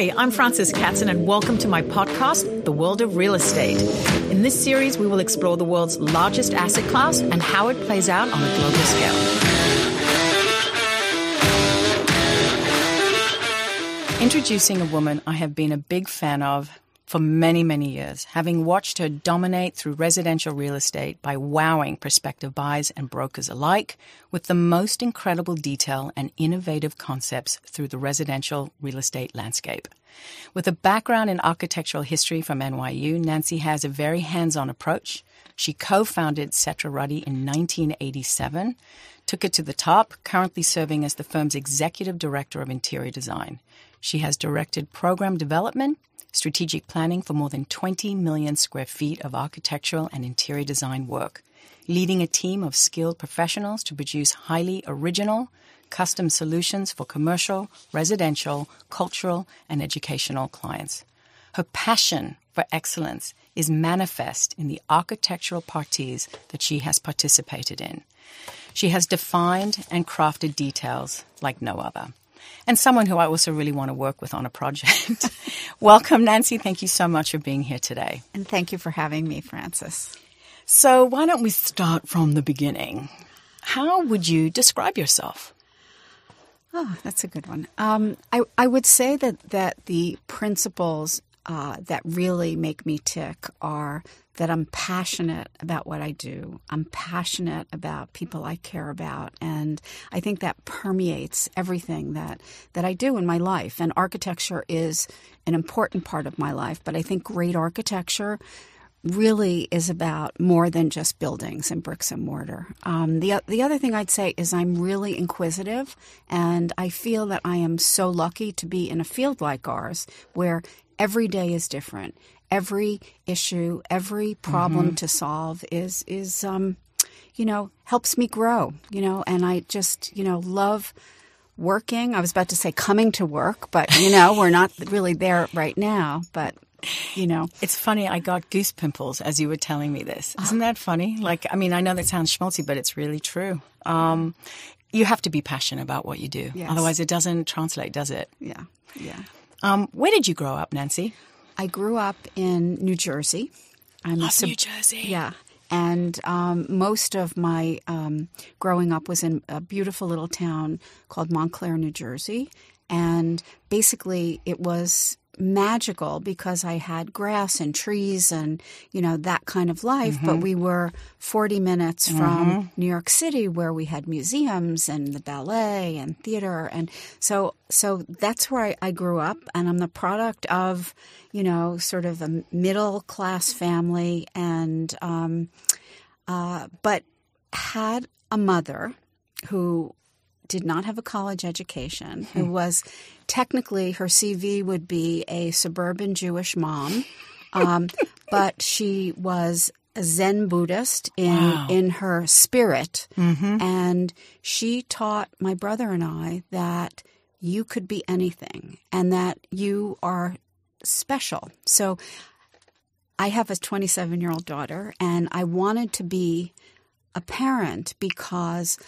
Hi, I'm Frances Katzen, and welcome to my podcast, The World of Real Estate. In this series, we will explore the world's largest asset class and how it plays out on a global scale. Introducing a woman I have been a big fan of for many, many years, having watched her dominate through residential real estate by wowing prospective buyers and brokers alike with the most incredible detail and innovative concepts through the residential real estate landscape. With a background in architectural history from NYU, Nancy has a very hands on approach. She co founded Setra Ruddy in 1987, took it to the top, currently serving as the firm's executive director of interior design. She has directed program development strategic planning for more than 20 million square feet of architectural and interior design work, leading a team of skilled professionals to produce highly original, custom solutions for commercial, residential, cultural, and educational clients. Her passion for excellence is manifest in the architectural parties that she has participated in. She has defined and crafted details like no other and someone who I also really want to work with on a project. Welcome, Nancy. Thank you so much for being here today. And thank you for having me, Francis. So, why don't we start from the beginning? How would you describe yourself? Oh, that's a good one. Um, I, I would say that, that the principles uh, that really make me tick are that I'm passionate about what I do. I'm passionate about people I care about. And I think that permeates everything that, that I do in my life. And architecture is an important part of my life, but I think great architecture really is about more than just buildings and bricks and mortar. Um, the the other thing I'd say is I'm really inquisitive, and I feel that I am so lucky to be in a field like ours where every day is different. Every issue, every problem mm-hmm. to solve is is um, you know helps me grow. You know, and I just you know love working. I was about to say coming to work, but you know we're not really there right now, but you know. It's funny, I got goose pimples as you were telling me this. Isn't that funny? Like, I mean, I know that sounds schmaltzy, but it's really true. Um, you have to be passionate about what you do. Yes. Otherwise, it doesn't translate, does it? Yeah. Yeah. Um, where did you grow up, Nancy? I grew up in New Jersey. I'm Love sub- New Jersey. Yeah. And um, most of my um, growing up was in a beautiful little town called Montclair, New Jersey. And basically, it was magical because I had grass and trees and, you know, that kind of life. Mm-hmm. But we were 40 minutes mm-hmm. from New York City where we had museums and the ballet and theater. And so, so that's where I, I grew up. And I'm the product of, you know, sort of a middle class family. And, um, uh, but had a mother who did not have a college education, who hmm. was technically her CV would be a suburban Jewish mom, um, but she was a Zen Buddhist in wow. in her spirit, mm-hmm. and she taught my brother and I that you could be anything and that you are special. So. I have a 27 year old daughter, and I wanted to be a parent because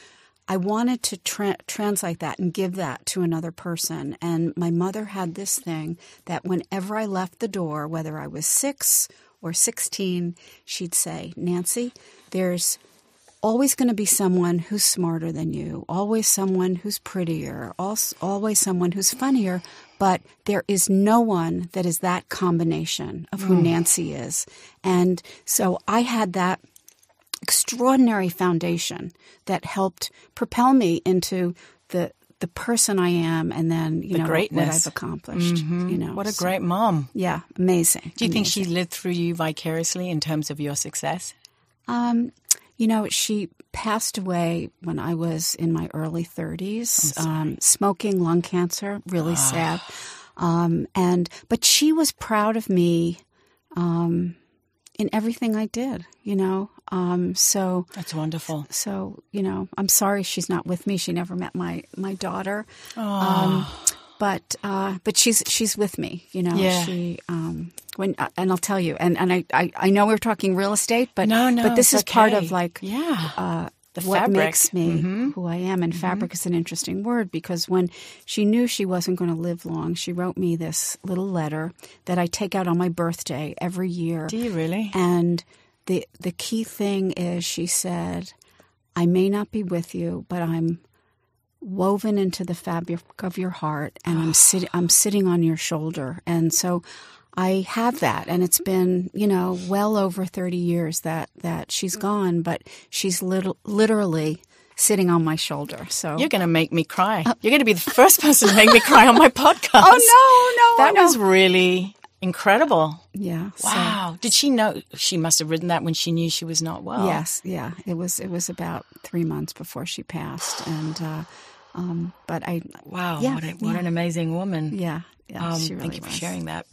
I wanted to tra- translate that and give that to another person. And my mother had this thing that whenever I left the door, whether I was six or 16, she'd say, Nancy, there's always going to be someone who's smarter than you, always someone who's prettier, always someone who's funnier, but there is no one that is that combination of who mm. Nancy is. And so I had that extraordinary foundation that helped propel me into the the person I am, and then you the know greatness. what I've accomplished. Mm-hmm. You know, what a so, great mom! Yeah, amazing. Do you amazing. think she lived through you vicariously in terms of your success? Um, you know, she passed away when I was in my early thirties. Um, smoking lung cancer, really ah. sad. Um, and but she was proud of me um, in everything I did. You know, um, so that's wonderful. So you know, I'm sorry she's not with me. She never met my my daughter. Um, ah. but uh, but she's she's with me. You know, yeah. she um, when uh, and I'll tell you. And and I, I, I know we're talking real estate, but no, no, but this is okay. part of like yeah. Uh, the what fabric. makes me mm-hmm. who I am. And mm-hmm. fabric is an interesting word because when she knew she wasn't going to live long, she wrote me this little letter that I take out on my birthday every year. Do you really? And the the key thing is she said, I may not be with you, but I'm woven into the fabric of your heart and I'm ah. sitting I'm sitting on your shoulder. And so I have that and it's been, you know, well over 30 years that that she's gone, but she's little, literally sitting on my shoulder. So You're going to make me cry. Uh, You're going to be the first person to make me cry on my oh, podcast. Oh no, no. That was really Incredible. Yeah. Wow. So. Did she know she must have written that when she knew she was not well? Yes, yeah. It was it was about 3 months before she passed and uh um but I Wow, yeah, what, a, what an amazing woman. Yeah. Yeah, um, really thank you was. for sharing that.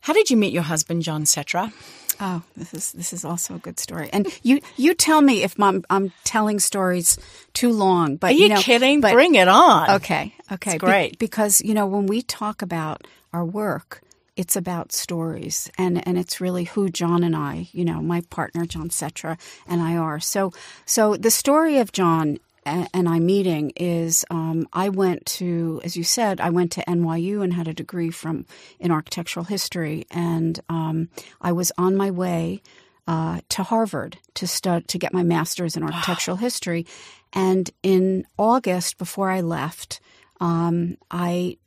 How did you meet your husband John Setra? Oh, this is this is also a good story. And you you tell me if I'm, I'm telling stories too long. But are you, you know, kidding? But, Bring it on. Okay, okay, great. because you know when we talk about our work, it's about stories and, and it's really who John and I, you know, my partner John Setra and I are. So so the story of John and I meeting is um, I went to, as you said, I went to NYU and had a degree from in architectural history, and um, I was on my way uh, to Harvard to stud to get my master's in architectural history, and in August before I left, um, I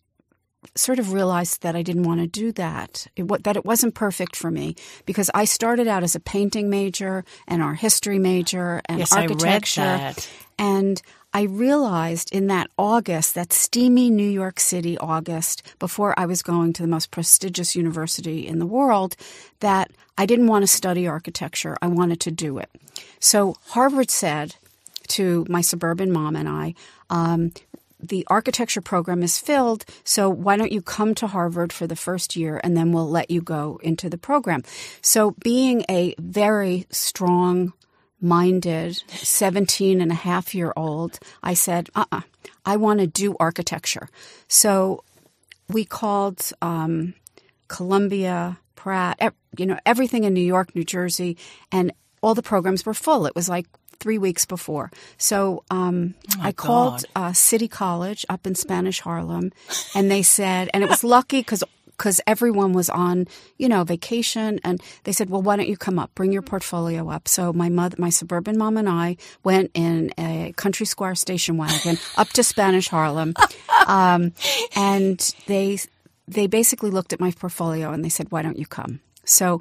sort of realized that I didn't want to do that. It, that it wasn't perfect for me because I started out as a painting major and art history major and yes, architecture, I and I realized in that August, that steamy New York City August, before I was going to the most prestigious university in the world, that I didn't want to study architecture. I wanted to do it. So Harvard said to my suburban mom and I, um, the architecture program is filled, so why don't you come to Harvard for the first year and then we'll let you go into the program. So being a very strong minded 17 and a half year old, I said, uh uh-uh, I want to do architecture. So we called um, Columbia, Pratt, you know, everything in New York, New Jersey, and all the programs were full. It was like three weeks before. So um, oh I called uh, City College up in Spanish Harlem, and they said, and it was lucky because because everyone was on, you know, vacation. And they said, well, why don't you come up? Bring your portfolio up. So my mother, my suburban mom and I went in a country square station wagon up to Spanish Harlem. Um, and they, they basically looked at my portfolio and they said, why don't you come? So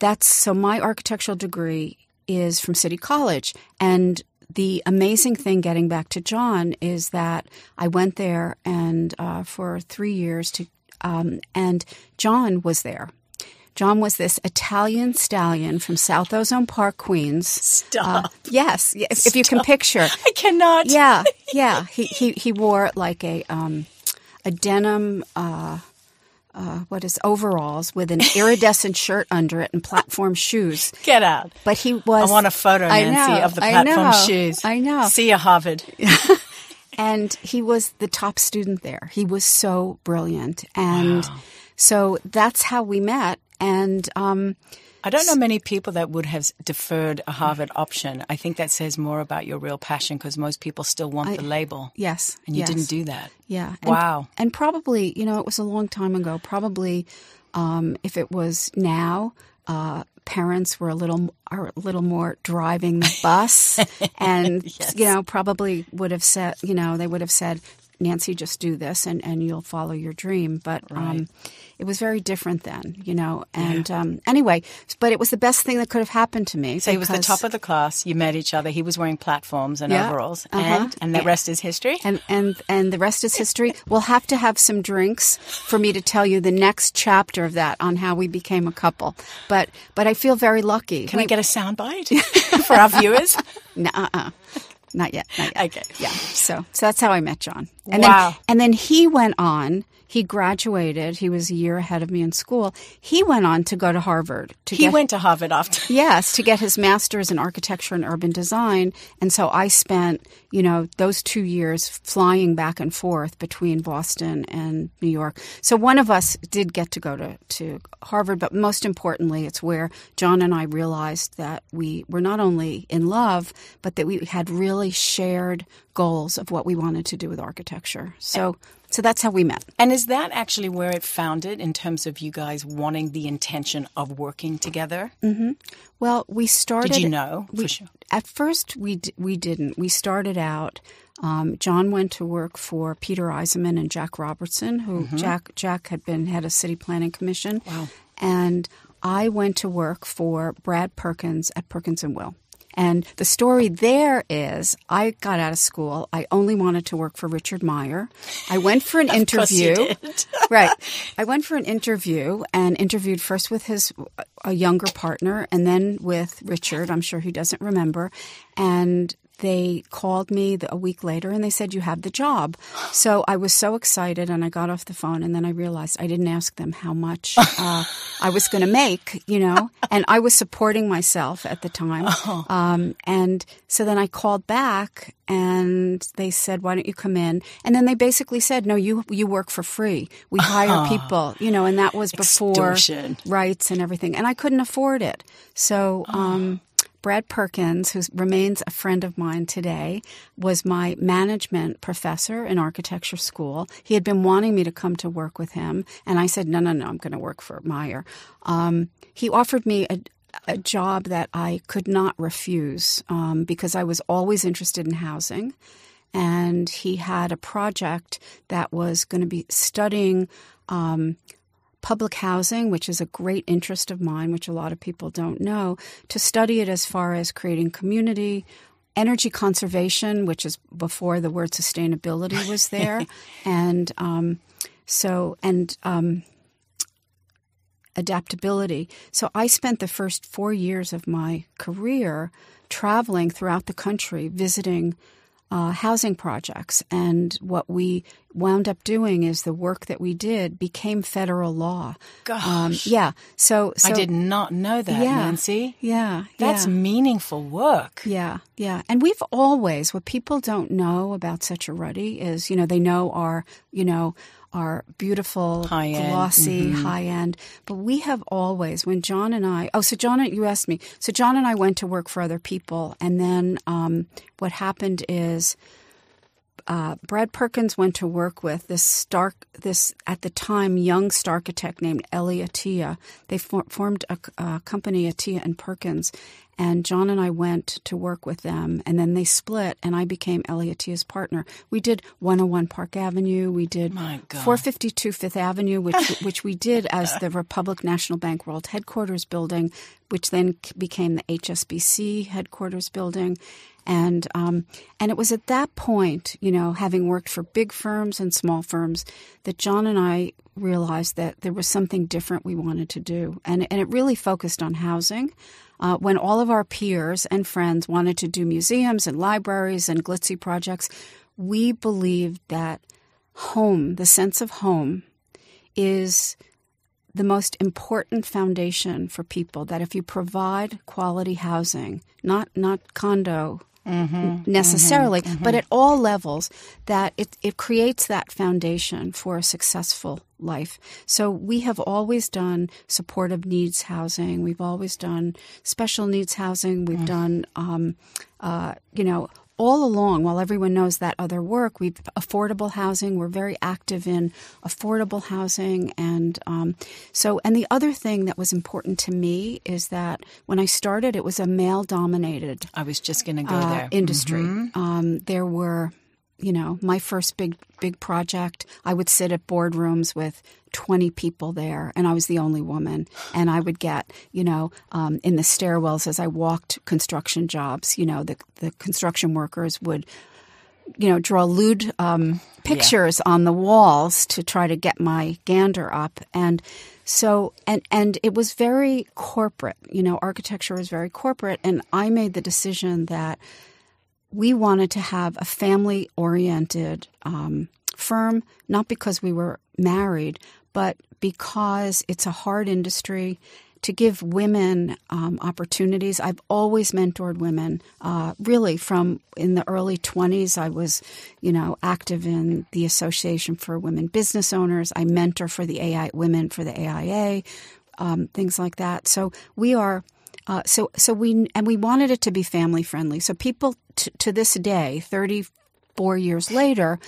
that's so my architectural degree is from City College. And the amazing thing getting back to John is that I went there and uh, for three years to, um, and John was there. John was this Italian stallion from South Ozone Park, Queens. Stop. Uh, yes, if, Stop. if you can picture. I cannot. Yeah, yeah. He he, he wore like a um, a denim. Uh, uh, what is overalls with an iridescent shirt under it and platform shoes. Get out! But he was. I want a photo, Nancy, know, of the platform I know, shoes. I know. See you, Harvard. and he was the top student there. He was so brilliant, and wow. so that's how we met. And um, I don't know many people that would have deferred a Harvard option. I think that says more about your real passion because most people still want I, the label. Yes. And you yes. didn't do that. Yeah. Wow. And, and, probably, you know, it was a long time ago. Probably um, if it was now, uh, parents were a little are a little more driving the bus and yes. you know probably would have said you know they would have said Nancy, just do this and, and you'll follow your dream. But um, right. um, it was very different then, you know. And yeah. um, anyway, but it was the best thing that could have happened to me. So he was the top of the class. You met each other. He was wearing platforms and yeah, overalls. Uh-huh. And, and the rest is history. And, and, and the rest is history. we'll have to have some drinks for me to tell you the next chapter of that on how we became a couple. But, but I feel very lucky. Can we, I get a soundbite for our viewers? Nuh-uh not yet. Not yet. Okay. Yeah. So, so that's how I met John. And wow. Then, and then he went on he graduated. He was a year ahead of me in school. He went on to go to Harvard. To he get, went to Harvard after. yes, to get his master's in architecture and urban design. And so I spent, you know, those two years flying back and forth between Boston and New York. So one of us did get to go to, to Harvard, but most importantly, it's where John and I realized that we were not only in love, but that we had really shared goals of what we wanted to do with architecture. So so that's how we met. And is that actually where it founded in terms of you guys wanting the intention of working together? Mm-hmm. Well, we started. Did you know? We, sure. At first, we d- we didn't. We started out. Um, John went to work for Peter Eisenman and Jack Robertson, who mm-hmm. Jack Jack had been head of City Planning Commission. Wow. And I went to work for Brad Perkins at Perkins and Will. And the story there is I got out of school. I only wanted to work for Richard Meyer. I went for an interview. right. I went for an interview and interviewed first with his a younger partner and then with Richard, I'm sure he doesn't remember. And they called me a week later and they said you have the job so i was so excited and i got off the phone and then i realized i didn't ask them how much uh, i was going to make you know and i was supporting myself at the time oh. um, and so then i called back and they said why don't you come in and then they basically said no you you work for free we hire people you know and that was before Extortion. rights and everything and i couldn't afford it so um, Brad Perkins, who remains a friend of mine today, was my management professor in architecture school. He had been wanting me to come to work with him, and I said, no, no, no, I'm going to work for Meyer. Um, he offered me a, a job that I could not refuse um, because I was always interested in housing. And he had a project that was going to be studying um, public housing, which is a great interest of mine, which a lot of people don't know, to study it as far as creating community, energy conservation, which is before the word sustainability was there, and um, so and um, adaptability. So I spent the first four years of my career traveling throughout the country, visiting uh, housing projects. And what we wound up doing is the work that we did became federal law. Gosh. Um, yeah. So, so, I did not know that, yeah, Nancy. Yeah. That's yeah. meaningful work. Yeah. Yeah. And we've always, what people don't know about such a ruddy is, you know, they know our, you know, are beautiful, high glossy, mm-hmm. high end. But we have always, when John and I, oh, so John, you asked me. So John and I went to work for other people. And then um, what happened is uh, Brad Perkins went to work with this Stark, this at the time young star architect named Ellie Atia. They for- formed a, a company, Atia and Perkins, and John and I went to work with them, and then they split, and I became Elliottia's partner. We did 101 Park Avenue, we did 452 Fifth Avenue, which which we did as the Republic National Bank World Headquarters building, which then became the HSBC headquarters building, and um, and it was at that point, you know, having worked for big firms and small firms, that John and I realized that there was something different we wanted to do, and and it really focused on housing uh, when all of our peers and friends wanted to do museums and libraries and glitzy projects, we believed that home, the sense of home, is the most important foundation for people. That if you provide quality housing, not not condo Mm-hmm, necessarily, mm-hmm, mm-hmm. but at all levels, that it, it creates that foundation for a successful life. So we have always done supportive needs housing. We've always done special needs housing. We've mm. done, um, uh, you know, all along, while everyone knows that other work, we've affordable housing. We're very active in affordable housing, and um, so. And the other thing that was important to me is that when I started, it was a male-dominated. I was just going to go uh, there. Industry. Mm-hmm. Um, there were you know, my first big big project, I would sit at boardrooms with 20 people there, and I was the only woman. And I would get, you know, um, in the stairwells as I walked construction jobs, you know, the the construction workers would, you know, draw lewd um, pictures yeah. on the walls to try to get my gander up, and so and and it was very corporate. You know, architecture was very corporate, and I made the decision that we wanted to have a family oriented um, firm, not because we were married, but because it's a hard industry to give women um, opportunities. I've always mentored women, uh, really, from in the early 20s. I was, you know, active in the Association for Women Business Owners. I mentor for the AI Women for the AIA, um, things like that. So we are uh, so, so we and we wanted it to be family friendly. So people t- to this day, thirty four years later,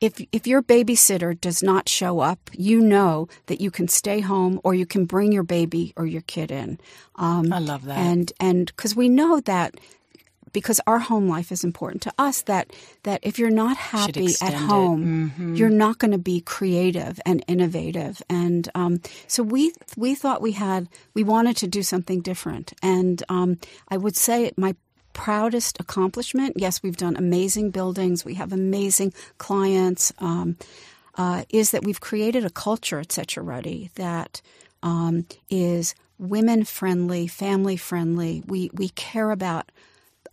if if your babysitter does not show up, you know that you can stay home or you can bring your baby or your kid in. Um, I love that. And and because we know that because our home life is important to us that that if you're not happy at home mm-hmm. you're not going to be creative and innovative and um, so we we thought we had we wanted to do something different and um, i would say my proudest accomplishment yes we've done amazing buildings we have amazing clients um, uh, is that we've created a culture at a Ready that um, is women friendly, family friendly. We we care about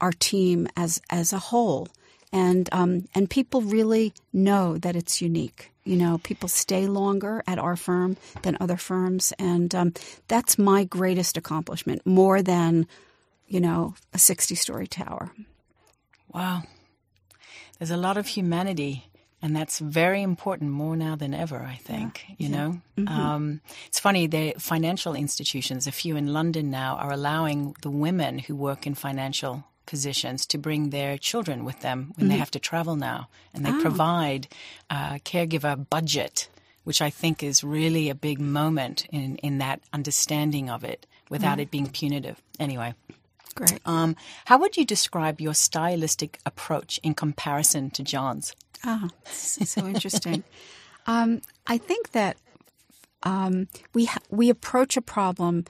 our team as as a whole, and um, and people really know that it's unique. You know, people stay longer at our firm than other firms, and um, that's my greatest accomplishment, more than you know a sixty-story tower. Wow, there's a lot of humanity and that's very important more now than ever i think yeah, you yeah. know mm-hmm. um, it's funny the financial institutions a few in london now are allowing the women who work in financial positions to bring their children with them when mm-hmm. they have to travel now. And they oh. provide a uh, caregiver budget, which I think is really a big moment in, in that understanding of it without mm. it being punitive. Anyway. Great. Um, how would you describe your stylistic approach in comparison to John's? Ah, so interesting. um, I think that um, we ha- we approach a problem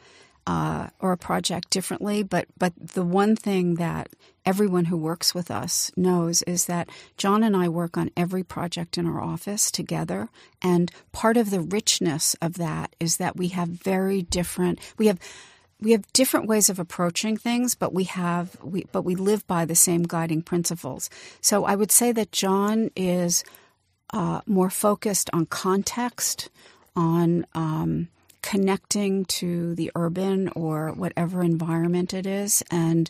uh, or a project differently, but but the one thing that everyone who works with us knows is that John and I work on every project in our office together, and part of the richness of that is that we have very different we have we have different ways of approaching things, but we have we but we live by the same guiding principles. So I would say that John is uh, more focused on context, on um, connecting to the urban or whatever environment it is. And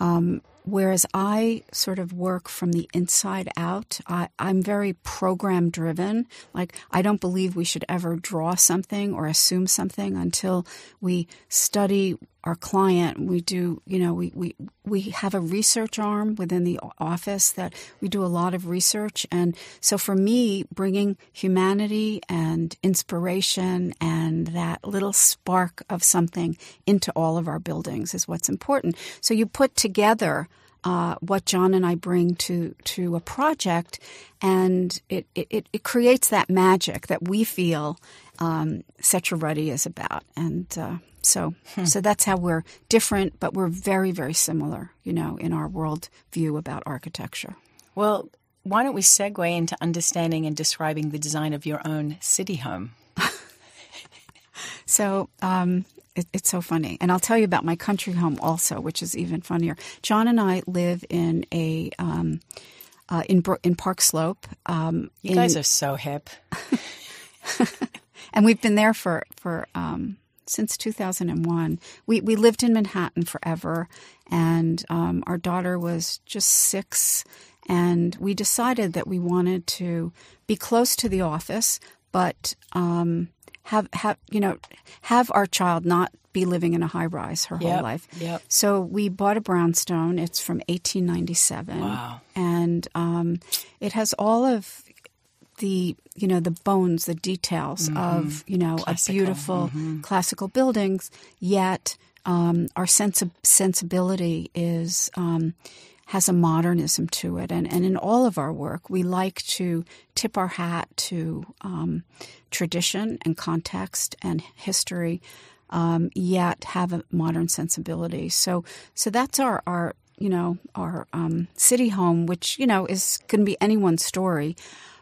um, whereas I sort of work from the inside out, I, am very program driven. Like, I don't believe we should ever draw something or assume something until we study our client. We do, you know, we, we, we have a research arm within the office that we do a lot of research. And so for me, bringing humanity and inspiration and that little spark of something into all of our buildings is what's important. So you put together – uh, what John and I bring to to a project, and it it, it creates that magic that we feel um, Setra Ruddy is about, and uh, so hmm. so that's how we're different, but we're very very similar, you know, in our world view about architecture. Well, why don't we segue into understanding and describing the design of your own city home? so um, it, it's so funny. And I'll tell you about my country home also, which is even funnier. John and I live in a. Um, uh, in in Park Slope, um, you in, guys are so hip, and we've been there for for um, since 2001. We we lived in Manhattan forever, and um, our daughter was just six, and we decided that we wanted to be close to the office, but um, have have you know have our child not be living in a high rise her yep, whole life. Yep. So we bought a brownstone. It's from 1897. Wow. And um, it has all of the you know the bones, the details mm-hmm. of you know classical. a beautiful mm-hmm. classical buildings. Yet um, our sensibility is um, has a modernism to it. And, and in all of our work, we like to tip our hat to um, tradition and context and history, um, yet have a modern sensibility. So, so that's our, our you know, our um, city home, which, you know, is can be anyone's story.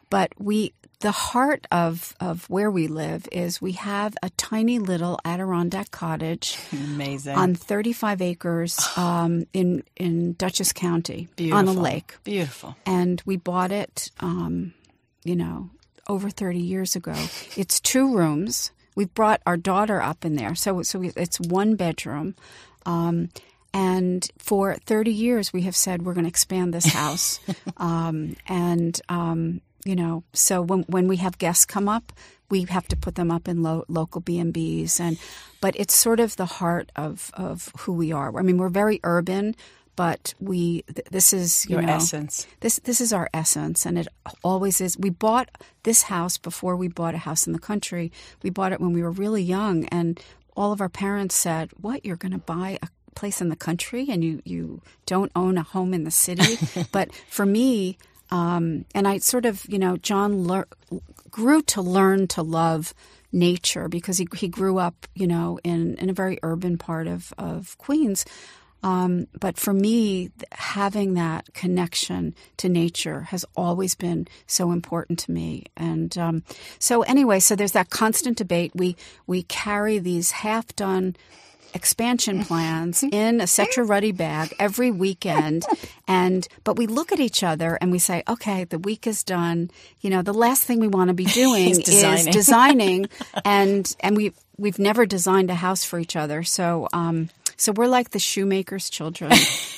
But we the heart of, of where we live is we have a tiny little Adirondack cottage. Amazing. On 35 acres um, in, in Dutchess County Beautiful. on a lake. Beautiful. And we bought it, um, you know, over 30 years ago. It's two rooms. We've brought our daughter up in there. So, so it's one bedroom. Um, and for 30 years, we have said we're going to expand this house. um, and um, you know so when when we have guests come up we have to put them up in lo- local b&b's and but it's sort of the heart of of who we are i mean we're very urban but we th- this is you your know, essence this this is our essence and it always is we bought this house before we bought a house in the country we bought it when we were really young and all of our parents said what you're going to buy a place in the country and you you don't own a home in the city but for me um, and I sort of, you know, John lear- grew to learn to love nature because he, he grew up, you know, in, in a very urban part of, of Queens. Um, but for me, having that connection to nature has always been so important to me. And um, so, anyway, so there's that constant debate. We we carry these half done expansion mm-hmm. plans mm-hmm. in a Setra mm-hmm. Ruddy bag every weekend. And but we look at each other and we say, okay, the week is done. You know, the last thing we want to be doing is designing, is designing and and we we've never designed a house for each other. So um, so we're like the shoemaker's children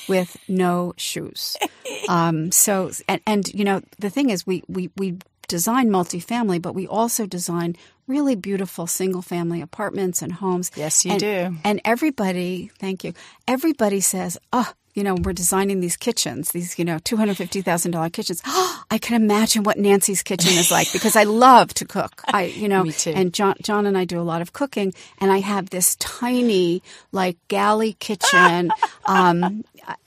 with no shoes. Um, so and, and you know the thing is we we we design multifamily, but we also design really beautiful single family apartments and homes. Yes, you and, do. And everybody, thank you, everybody says, oh, you know, we're designing these kitchens, these, you know, $250,000 kitchens. Oh, I can imagine what Nancy's kitchen is like because I love to cook. I, you know, and John, John and I do a lot of cooking and I have this tiny, like, galley kitchen, um,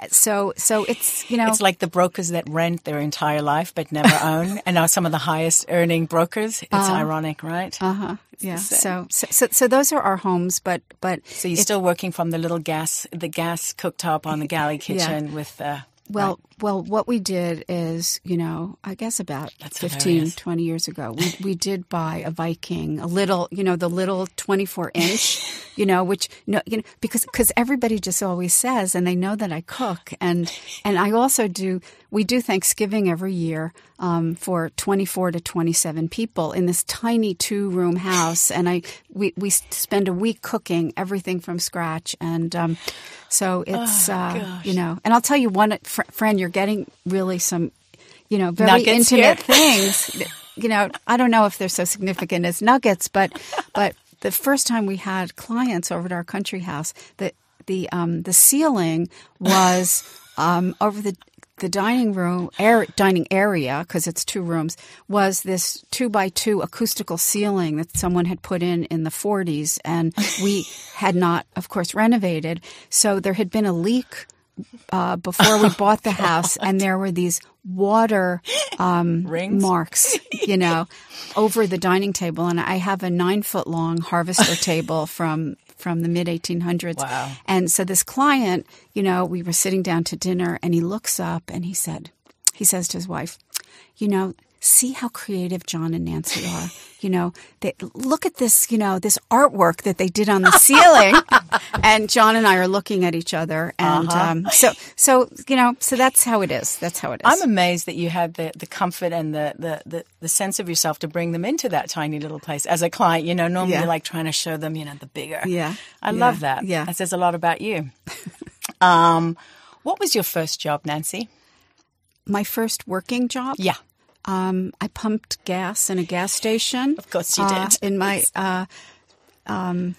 so so it's you know it's like the brokers that rent their entire life but never own and are some of the highest earning brokers. It's um, ironic, right? Uh huh. Yeah. So, so so so those are our homes, but but so you're still working from the little gas the gas cooktop on the galley kitchen yeah. with. Uh, well, right. Well, what we did is, you know, I guess about That's 15, hilarious. 20 years ago, we, we did buy a Viking, a little, you know, the little 24 inch, you know, which, you know, you know because cause everybody just always says, and they know that I cook. And, and I also do, we do Thanksgiving every year um, for 24 to 27 people in this tiny two room house. And I, we, we spend a week cooking everything from scratch. And um, so oh, it's, oh, uh, you know, and I'll tell you one, fr- friend, you're you're getting really some, you know, very nuggets intimate here. things. you know, I don't know if they're so significant as nuggets, but but the first time we had clients over at our country house, the the um, the ceiling was um, over the the dining room air, dining area because it's two rooms was this two by two acoustical ceiling that someone had put in in the 40s and we had not of course renovated so there had been a leak uh, before we bought the oh, house, and there were these water um, marks, you know, over the dining table. And I have a nine foot long harvester table from from the mid 1800s. Wow. And so this client, you know, we were sitting down to dinner, and he looks up and he said, he says to his wife, you know, see how creative John and Nancy are. You know, they look at this, you know, this artwork that they did on the ceiling. and John and I are looking at each other. And uh-huh. um, so, so, you know, so that's how it is. That's how it is. I'm amazed that you had the, the comfort and the, the, the, the sense of yourself to bring them into that tiny little place as a client. You know, normally yeah. like trying to show them, you know, the bigger. Yeah. I yeah. love that. Yeah. That says a lot about you. um, what was your first job, Nancy? My first working job? Yeah. Um, I pumped gas in a gas station. Of course, you uh, did. In my, uh, um,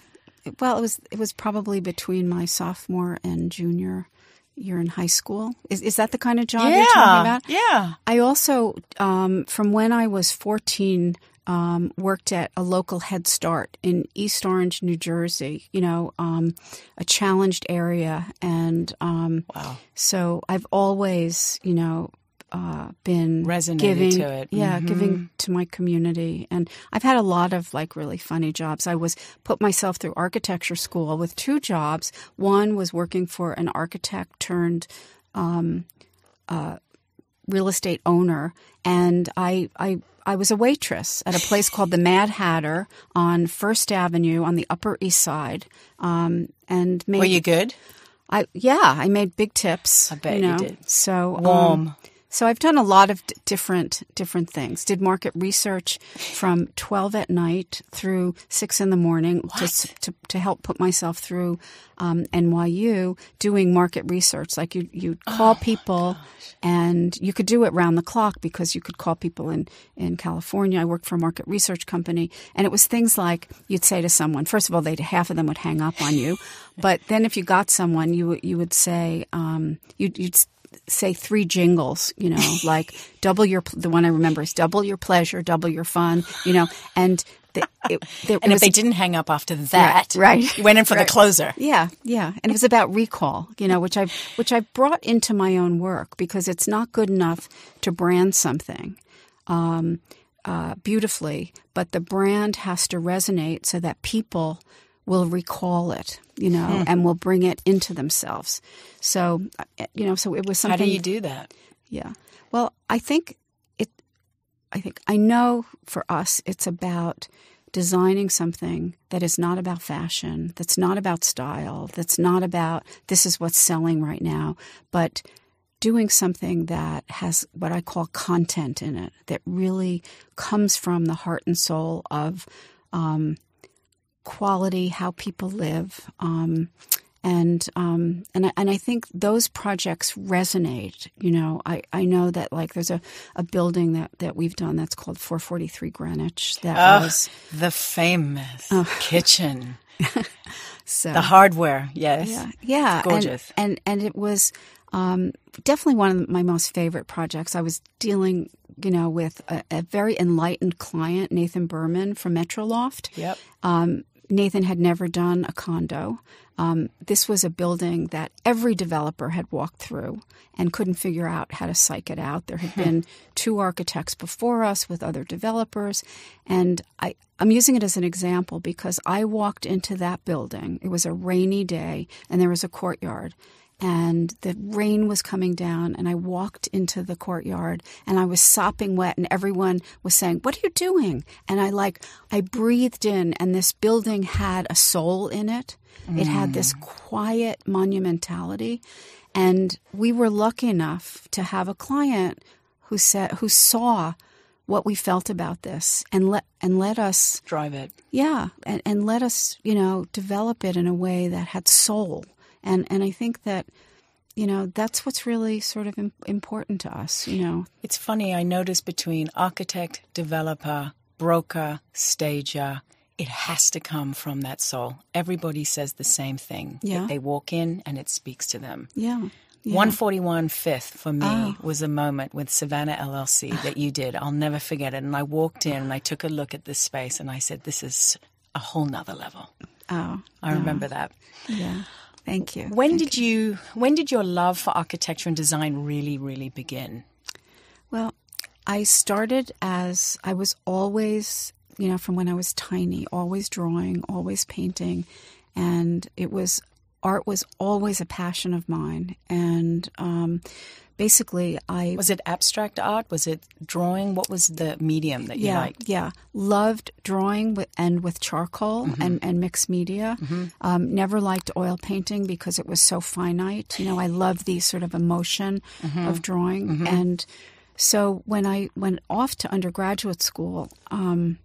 well, it was it was probably between my sophomore and junior year in high school. Is is that the kind of job yeah, you're talking about? Yeah. I also, um, from when I was fourteen, um, worked at a local Head Start in East Orange, New Jersey. You know, um, a challenged area, and um, wow. So I've always, you know, uh, been giving to it. Yeah, mm-hmm. giving to my community, and I've had a lot of like really funny jobs. I was put myself through architecture school with two jobs. One was working for an architect turned. Um, uh, real estate owner and I, I I was a waitress at a place called the Mad Hatter on First Avenue on the Upper East Side. Um, and made, were you good? I yeah, I made big tips. I bet you, know? you did. So um, warm. Um, so I've done a lot of d- different different things. Did market research from twelve at night through six in the morning to, to, to help put myself through um, NYU doing market research. Like you you oh call oh, people, and you could do it round the clock because you could call people in in California. I worked for a market research company, and it was things like you'd say to someone. First of all, they half of them would hang up on you, but then if you got someone, you you would say um, you'd, you'd say three jingles, you know, like double your, the one I remember is double your pleasure, double your fun, you know, and the, it, the, and it if they didn't hang up after that, right, right. you went in for right. the closer. Yeah, yeah, and it was about recall, you know, which I've which I brought into my own work because it's not good enough to brand something um, uh, beautifully, but the brand has to resonate so that people will recall it, you know, hmm. and will bring it into themselves. So, uh, you know, so it was something. How do you do that? Yeah. Well, I think it, I think, I know for us, it's about designing something that is not about fashion, that's not about style, that's not about this is what's selling right now, but doing something that has what I call content in it that really comes from the heart and soul of um, quality, how people live. Um, and um, and and I think those projects resonate. You know, I, I know that like there's a, a building that, that we've done that's called 443 Greenwich. That oh, was the famous oh. kitchen. so the hardware, yes, yeah, yeah. gorgeous, and, and and it was um, definitely one of my most favorite projects. I was dealing, you know, with a, a very enlightened client, Nathan Berman from Metroloft. Yep. Um, Nathan had never done a condo. Um, this was a building that every developer had walked through and couldn't figure out how to psych it out. There had hmm. been two architects before us with other developers. And I, I'm using it as an example because I walked into that building. It was a rainy day and there was a courtyard and the rain was coming down and I walked into the courtyard and I was sopping wet and everyone was saying, "What are you doing?" And I like I breathed in and this building had a soul in it. Mm. It had mm. this quiet monumentality and we were lucky enough to have a client who said who saw what we felt about this and let and let us drive it. Yeah, and, and let us, you know, develop it in a way that had soul and and I think that you know that's what's really sort of important to us. You know, it's funny. I notice between architect, developer, broker, stager, it has to come from that soul. Everybody says the same thing. Yeah. They walk in and it speaks to them. Yeah. yeah. 141 Fifth for me oh. was a moment with Savannah LLC ah. that you did. I'll never forget it. And I walked in and I took a look at this space and I said, this is a whole nother level. Oh. I remember that. Yeah. Thank you. When Thank did you. when did your love for architecture and design really really begin? Well, I started as I was always, you know, from when I was tiny, always drawing, always painting, and it was art was always a passion of mine and um, basically I was it abstract art? Was it drawing? What was the medium that you yeah, liked? Yeah, loved drawing with, and with charcoal mm-hmm. and, and mixed media. Mm-hmm. Um, never liked oil painting because it was so finite. You know, I love the sort of emotion mm-hmm. of drawing, mm-hmm. and so when I went off to undergraduate school. Um,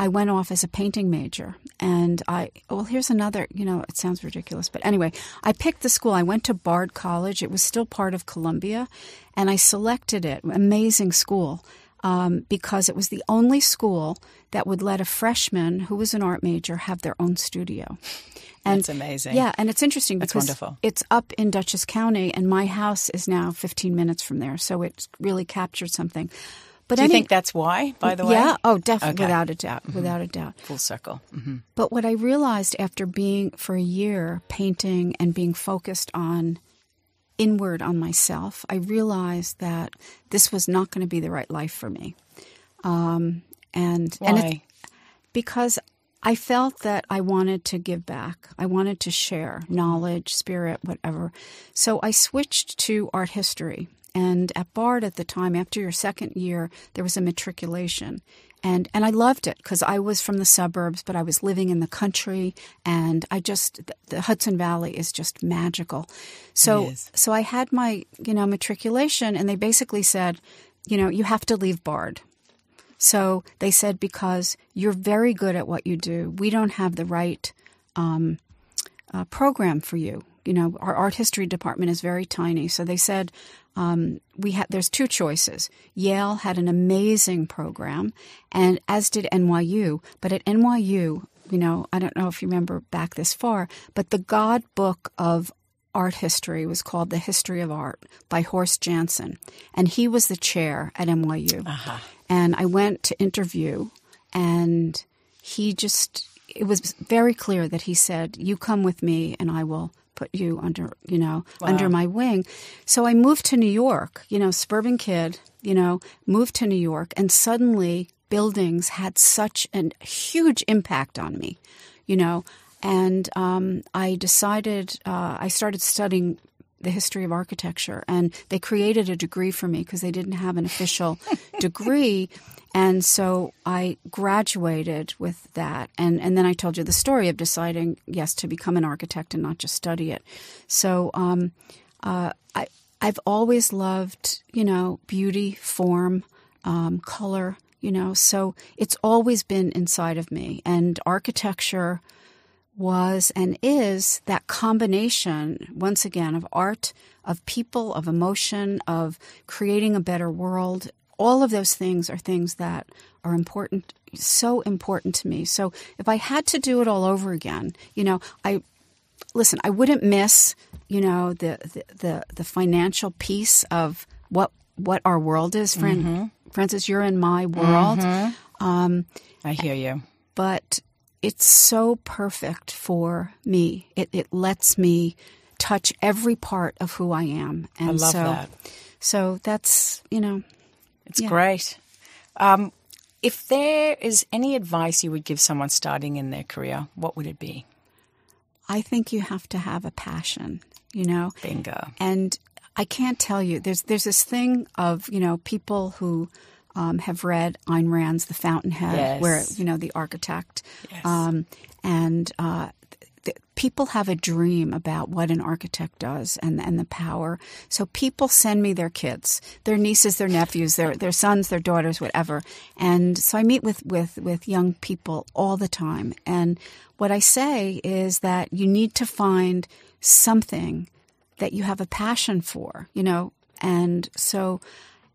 I went off as a painting major. And I, well, here's another, you know, it sounds ridiculous, but anyway, I picked the school. I went to Bard College, it was still part of Columbia, and I selected it. Amazing school. Um, because it was the only school that would let a freshman who was an art major have their own studio. And, That's amazing. Yeah, and it's interesting because wonderful. it's up in Dutchess County, and my house is now 15 minutes from there, so it really captured something. But do you any, think that's why? By the way, yeah. Oh, definitely, okay. without a doubt, mm-hmm. without a doubt. Full circle. Mm-hmm. But what I realized after being for a year painting and being focused on inward on myself, I realized that this was not going to be the right life for me. Um, and why? And because I felt that I wanted to give back. I wanted to share knowledge, spirit, whatever. So I switched to art history and at Bard at the time, after your second year, there was a matriculation. And, and I loved it because I was from the suburbs, but I was living in the country, and I just the Hudson Valley is just magical. So so I had my you know matriculation, and they basically said, you know, you have to leave Bard. So they said because you're very good at what you do, we don't have the right um, uh, program for you you know, our art history department is very tiny. So they said um, we had there's two choices. Yale had an amazing program, and as did NYU. But at NYU, you know, I don't know if you remember back this far, but the God book of art history was called The History of Art by Horst Janson, and he was the chair at NYU. Uh-huh. And I went to interview, and he just it was very clear that he said, "You come with me, and I will." put you under, you know, wow. under my wing. So I moved to New York, you know, suburban kid, you know, moved to New York and suddenly buildings had such a huge impact on me, you know, and um, I decided uh, I started studying the history of architecture. And they created a degree for me because they didn't have an official degree. And so I graduated with that. And, and then I told you the story of deciding, yes, to become an architect and not just study it. So um, uh, I, I've always loved, you know, beauty, form, um, color, you know, so it's always been inside of me. And architecture was and is that combination, once again, of art, of people, of emotion, of creating a better world. All of those things are things that are important, so important to me. So if I had to do it all over again, you know, I listen, I wouldn't miss, you know, the the the, the financial piece of what what our world is, friend. Mm-hmm. Francis, you're in my world. Mm-hmm. Um, I hear you. But it's so perfect for me. It, it lets me touch every part of who I am. And I love so, that. So that's, you know, it's yeah. great. Um, if there is any advice you would give someone starting in their career, what would it be? I think you have to have a passion, you know. Bingo. And I can't tell you. There's there's this thing of, you know, people who um, have read Ayn Rand's The Fountainhead, yes. where, you know, the architect. Yes. Um, and uh, th- people have a dream about what an architect does and, and the power. So people send me their kids, their nieces, their nephews, their, their sons, their daughters, whatever. And so I meet with, with, with young people all the time. And what I say is that you need to find something that you have a passion for, you know? And so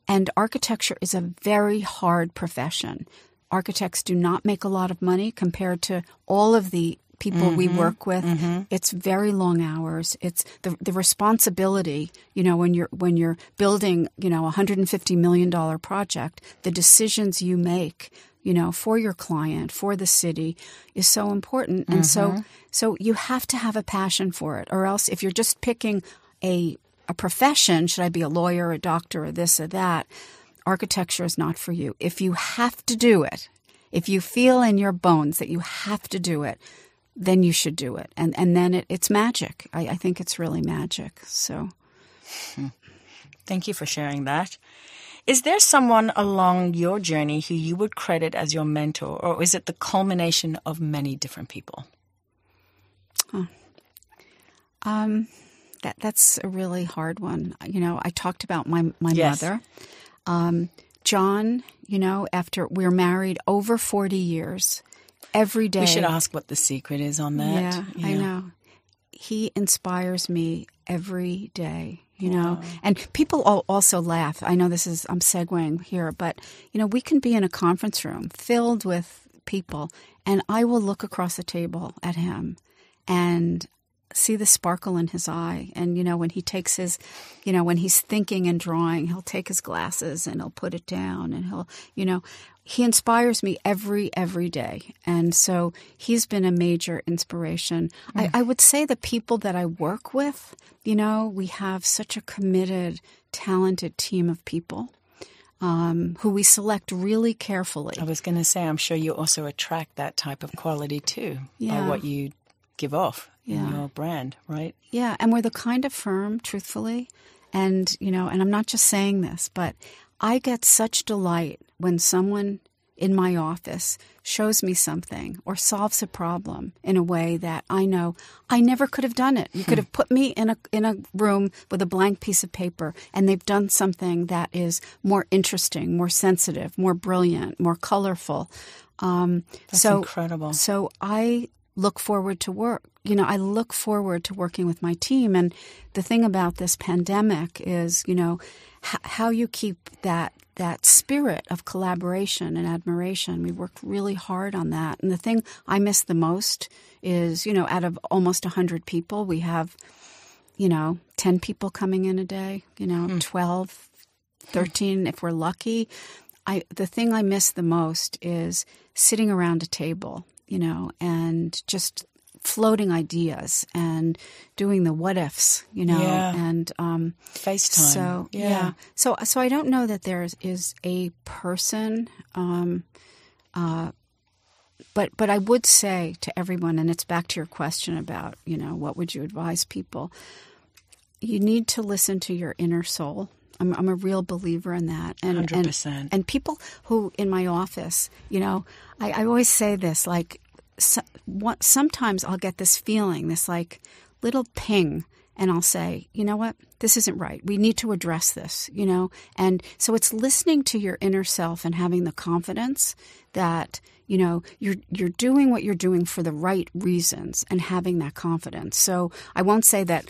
and architecture is a very hard profession. Architects do not make a lot of money compared to all of the people mm-hmm, we work with. Mm-hmm. It's very long hours. It's the, the responsibility, you know, when you're when you're building, you know, a hundred and fifty million dollar project, the decisions you make, you know, for your client, for the city is so important. And mm-hmm. so so you have to have a passion for it. Or else if you're just picking a a profession, should I be a lawyer, a doctor, or this or that, architecture is not for you. If you have to do it, if you feel in your bones that you have to do it, then you should do it. And and then it, it's magic. I, I think it's really magic. So thank you for sharing that. Is there someone along your journey who you would credit as your mentor, or is it the culmination of many different people? Um, that that's a really hard one. You know, I talked about my my yes. mother. Um, John, you know, after we're married over 40 years, every day. We should ask what the secret is on that. Yeah, yeah. I know. He inspires me every day, you wow. know. And people also laugh. I know this is, I'm segueing here, but, you know, we can be in a conference room filled with people, and I will look across the table at him and see the sparkle in his eye. And, you know, when he takes his, you know, when he's thinking and drawing, he'll take his glasses and he'll put it down and he'll, you know, he inspires me every, every day. And so he's been a major inspiration. Mm. I, I would say the people that I work with, you know, we have such a committed, talented team of people. Um, who we select really carefully. I was going to say, I'm sure you also attract that type of quality too yeah. by what you give off yeah. in your brand, right? Yeah, and we're the kind of firm, truthfully, and you know, and I'm not just saying this, but I get such delight when someone in my office shows me something or solves a problem in a way that I know I never could have done it. You could hmm. have put me in a in a room with a blank piece of paper and they've done something that is more interesting, more sensitive, more brilliant, more colorful. Um, That's so incredible. So I look forward to work. You know, I look forward to working with my team. And the thing about this pandemic is, you know, h- how you keep that that spirit of collaboration and admiration. We worked really hard on that. And the thing I miss the most is, you know, out of almost 100 people, we have, you know, 10 people coming in a day, you know, mm. 12, 13 if we're lucky. I, the thing I miss the most is sitting around a table you know, and just floating ideas and doing the what ifs, you know, yeah. and um, FaceTime. So yeah. yeah. so so I don't know that there is a person, um, uh, but but I would say to everyone, and it's back to your question about you know what would you advise people. You need to listen to your inner soul I'm, I'm a real believer in that. And, 100%. And, and people who in my office, you know, I, I always say this like, so, what, sometimes I'll get this feeling, this like little ping, and I'll say, you know what, this isn't right. We need to address this, you know? And so it's listening to your inner self and having the confidence that, you know, you're you're doing what you're doing for the right reasons and having that confidence. So I won't say that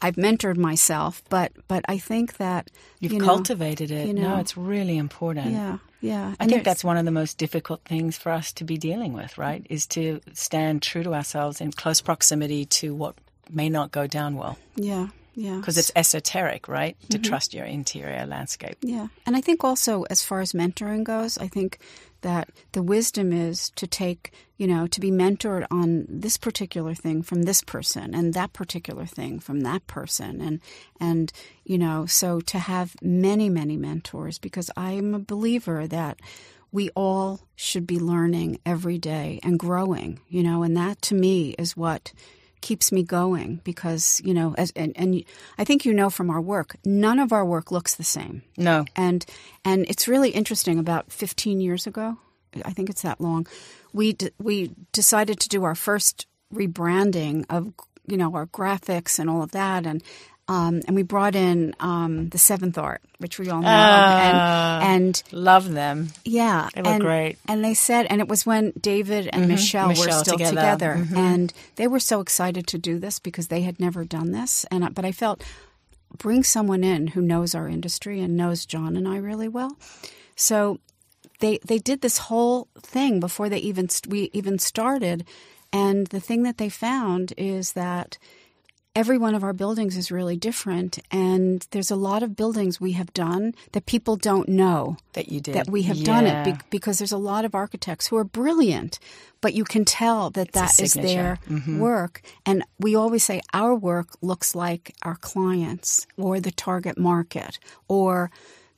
I've mentored myself, but but I think that you've you know, cultivated it. You know, no, it's really important. Yeah, yeah. I and think that's one of the most difficult things for us to be dealing with, right? Is to stand true to ourselves in close proximity to what may not go down well. Yeah, yeah. Because it's esoteric, right? Mm-hmm. To trust your interior landscape. Yeah, and I think also as far as mentoring goes, I think that the wisdom is to take, you know, to be mentored on this particular thing from this person and that particular thing from that person and and you know, so to have many many mentors because I am a believer that we all should be learning every day and growing, you know, and that to me is what keeps me going because you know as and, and I think you know from our work none of our work looks the same no and and it's really interesting about 15 years ago I think it's that long we d- we decided to do our first rebranding of you know our graphics and all of that and um, and we brought in um, the Seventh Art, which we all know, uh, and, and, love them. Yeah, they were and, great. And they said, and it was when David and mm-hmm. Michelle, Michelle, were still together, together. Mm-hmm. and they were so excited to do this because they had never done this. And but I felt bring someone in who knows our industry and knows John and I really well. So they they did this whole thing before they even we even started. And the thing that they found is that every one of our buildings is really different. And there's a lot of buildings we have done that people don't know that you did. That we have yeah. done it be- because there's a lot of architects who are brilliant, but you can tell that it's that is their mm-hmm. work. And we always say our work looks like our clients or the target market or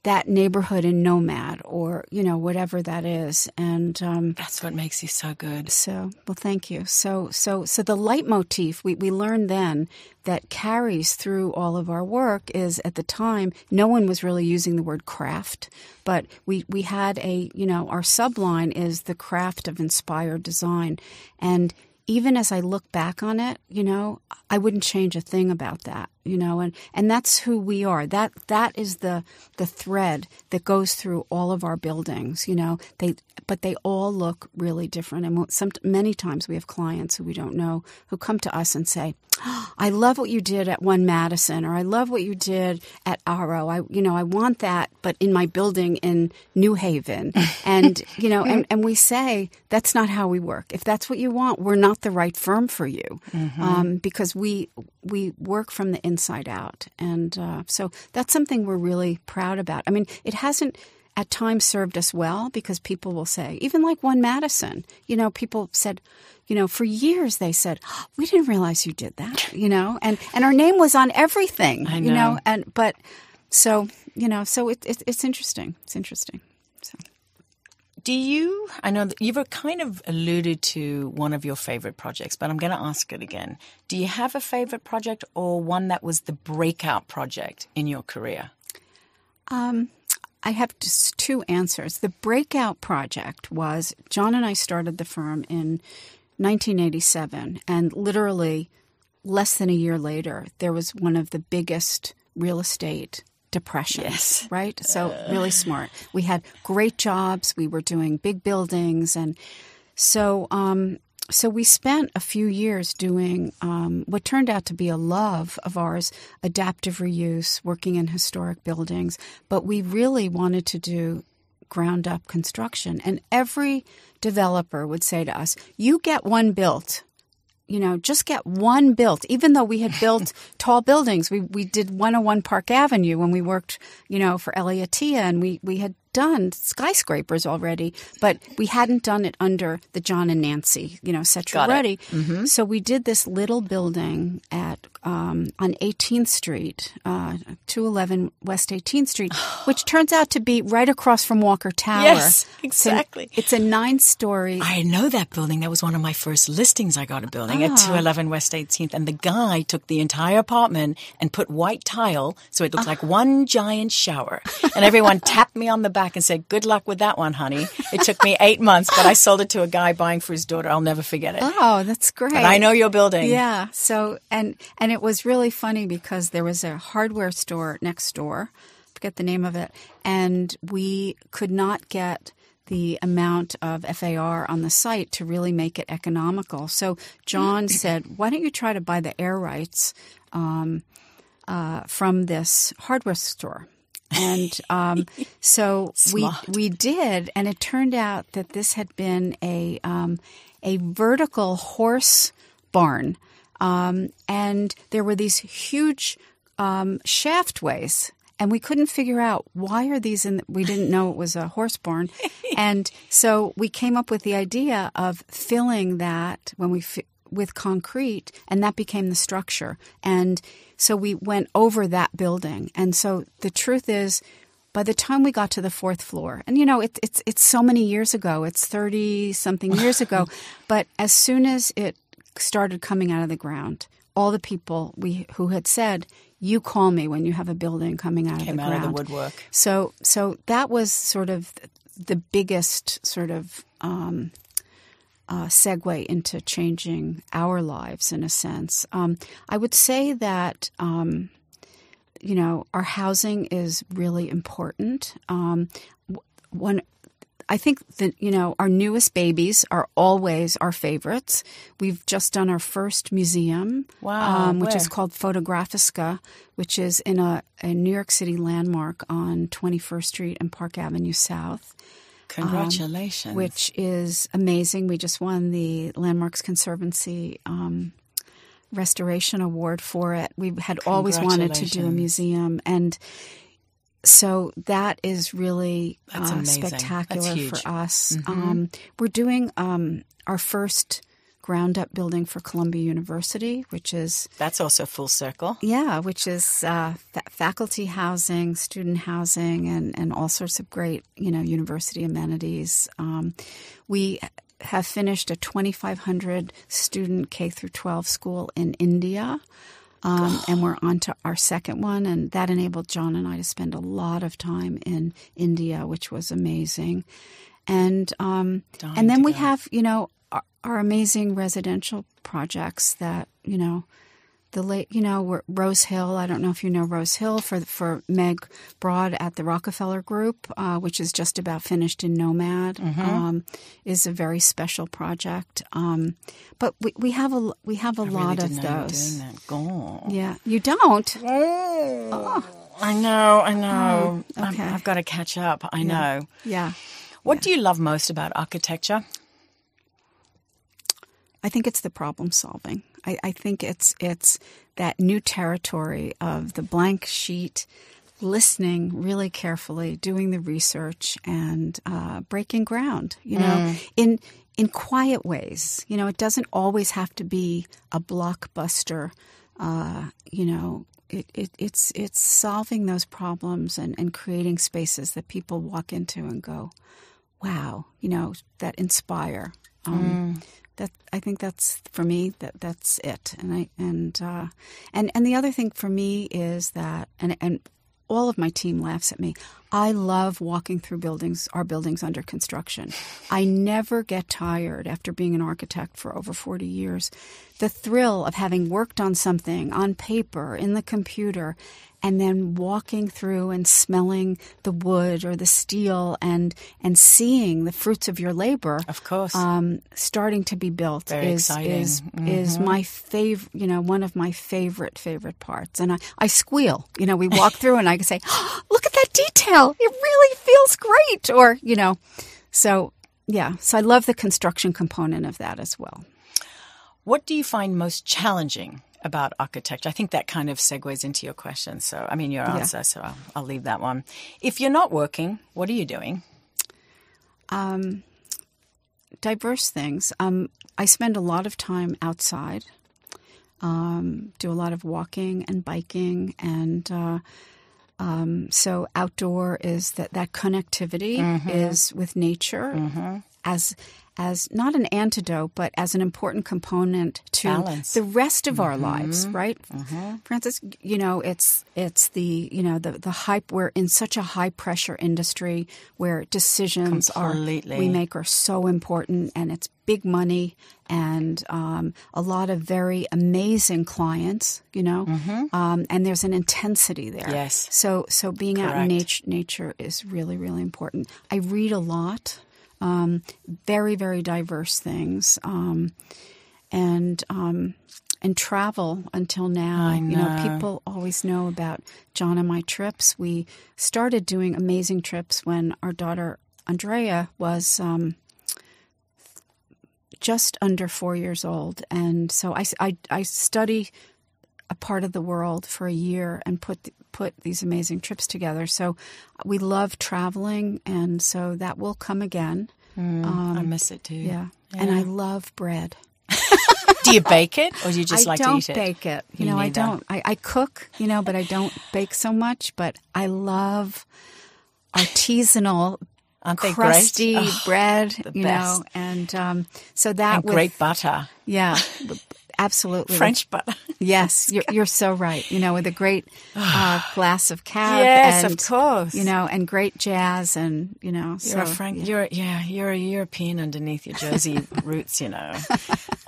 that neighborhood in Nomad or, you know, whatever that is. And um, that's what makes you so good. So, well, thank you. So, so, so the leitmotif we, we learned then that carries through all of our work is at the time, no one was really using the word craft, but we, we had a, you know, our subline is the craft of inspired design. And even as I look back on it, you know, I wouldn't change a thing about that you know and and that's who we are that that is the the thread that goes through all of our buildings you know they but they all look really different and some many times we have clients who we don't know who come to us and say i love what you did at one madison or i love what you did at aro i you know i want that but in my building in new haven and you know and, and we say that's not how we work if that's what you want we're not the right firm for you mm-hmm. um, because we we work from the inside out. And uh, so that's something we're really proud about. I mean, it hasn't at times served us well because people will say, even like one Madison, you know, people said, you know, for years they said, oh, we didn't realize you did that, you know, and, and our name was on everything, know. you know, and, but so, you know, so it, it, it's interesting. It's interesting. So do you? I know that you've kind of alluded to one of your favorite projects, but I'm going to ask it again. Do you have a favorite project or one that was the breakout project in your career? Um, I have just two answers. The breakout project was John and I started the firm in 1987, and literally less than a year later, there was one of the biggest real estate depression. Yes. Right? So, really smart. We had great jobs, we were doing big buildings. And so, um, so we spent a few years doing um, what turned out to be a love of ours adaptive reuse working in historic buildings but we really wanted to do ground up construction and every developer would say to us you get one built you know, just get one built, even though we had built tall buildings. We, we did 101 Park Avenue when we worked, you know, for Eliotia and we, we had done skyscrapers already, but we hadn't done it under the John and Nancy, you know, Cetretti. Mm-hmm. So we did this little building at um, on 18th Street, uh, 211 West 18th Street, which turns out to be right across from Walker Tower. Yes, exactly. So it's a nine-story. I know that building. That was one of my first listings. I got a building ah. at 211 West 18th, and the guy took the entire apartment and put white tile, so it looked ah. like one giant shower. And everyone tapped me on the back back and said, Good luck with that one, honey. It took me eight months, but I sold it to a guy buying for his daughter. I'll never forget it. Oh, that's great. But I know your building. Yeah. So, and, and it was really funny because there was a hardware store next door. forget the name of it. And we could not get the amount of FAR on the site to really make it economical. So John said, "Why don't you try to buy the air rights um, uh, from this hardware store?" And um, so we we did, and it turned out that this had been a um, a vertical horse barn, um, and there were these huge um, shaftways, and we couldn't figure out why are these in. The, we didn't know it was a horse barn, and so we came up with the idea of filling that when we fi- with concrete, and that became the structure and so we went over that building. And so the truth is, by the time we got to the fourth floor, and you know, it, it's it's so many years ago. It's thirty something years ago, but as soon as it started coming out of the ground, all the people we who had said, "You call me when you have a building coming out Came of the out ground." Of the woodwork. So, so that was sort of the biggest sort of um, uh, segue into changing our lives in a sense. Um, I would say that. Um, you know, our housing is really important. Um, one, I think that you know our newest babies are always our favorites. We've just done our first museum, wow, um, which is called Photographiska, which is in a, a New York City landmark on Twenty First Street and Park Avenue South. Um, Congratulations. Um, which is amazing. We just won the Landmarks Conservancy um, Restoration Award for it. We had always wanted to do a museum. And so that is really uh, spectacular for us. Mm-hmm. Um, we're doing um, our first ground up building for Columbia University, which is that's also full circle. Yeah, which is uh, fa- faculty housing, student housing, and and all sorts of great you know university amenities. Um, we have finished a 2,500 student K through 12 school in India. Um, and we're on to our second one, and that enabled John and I to spend a lot of time in India, which was amazing. And um, and then we have you know are amazing residential projects that you know the late you know Rose Hill. I don't know if you know Rose Hill for for Meg Broad at the Rockefeller Group, uh, which is just about finished in Nomad, mm-hmm. um, is a very special project. Um, but we, we have a we have a I lot really of those. Yeah, you don't. Oh. I know, I know. Oh, okay. i have got to catch up. I yeah. know. Yeah. What yeah. do you love most about architecture? I think it's the problem solving. I, I, think it's it's that new territory of the blank sheet, listening really carefully, doing the research, and uh, breaking ground. You know, mm. in in quiet ways. You know, it doesn't always have to be a blockbuster. Uh, you know, it, it, it's it's solving those problems and, and creating spaces that people walk into and go, wow, you know, that inspire. Um, mm that I think that's for me that that's it. And I and uh, and and the other thing for me is that and and all of my team laughs at me. I love walking through buildings, our buildings under construction. I never get tired after being an architect for over 40 years. The thrill of having worked on something on paper, in the computer, and then walking through and smelling the wood or the steel and and seeing the fruits of your labor of course um, starting to be built Very is exciting. is mm-hmm. is my favorite you know one of my favorite favorite parts and I, I squeal you know we walk through and I can say oh, look at that detail wow, it really feels great. Or, you know, so yeah, so I love the construction component of that as well. What do you find most challenging about architecture? I think that kind of segues into your question. So, I mean, your answer. Yeah. So, I'll, I'll, leave that one. If you're not working, what are you doing? Um, diverse things. Um, I spend a lot of time outside. Um, do a lot of walking and biking and. Uh, um, so outdoor is that that connectivity mm-hmm. is with nature mm-hmm. as as not an antidote, but as an important component to Balance. the rest of mm-hmm. our lives, right? Mm-hmm. Francis, you know, it's it's the you know the the hype. We're in such a high pressure industry where decisions Completely. are we make are so important, and it's big money and um, a lot of very amazing clients, you know, mm-hmm. um, and there's an intensity there. Yes. So, so being Correct. out in nat- nature is really, really important. I read a lot um, very very diverse things, um, and um, and travel until now. Know. You know, people always know about John and my trips. We started doing amazing trips when our daughter Andrea was um, just under four years old, and so I, I, I study a part of the world for a year and put put these amazing trips together. So uh, we love traveling, and so that will come again. Mm, um, I miss it too. Yeah. yeah. and I love bread. do you bake it, or do you just I like to eat it? I don't bake it. You, know, I don't. I, I cook, you know, but I don't bake so much. But I love artisanal aren't they crusty great? Oh, bread, you best. know, and um, so that and with, great butter. Yeah, Absolutely. French butter. Yes, you're, you're so right. You know, with a great uh, glass of cab. Yes, and, of course. You know, and great jazz and, you know. You're so, a Frank, yeah. you're, yeah, you're a European underneath your Jersey roots, you know.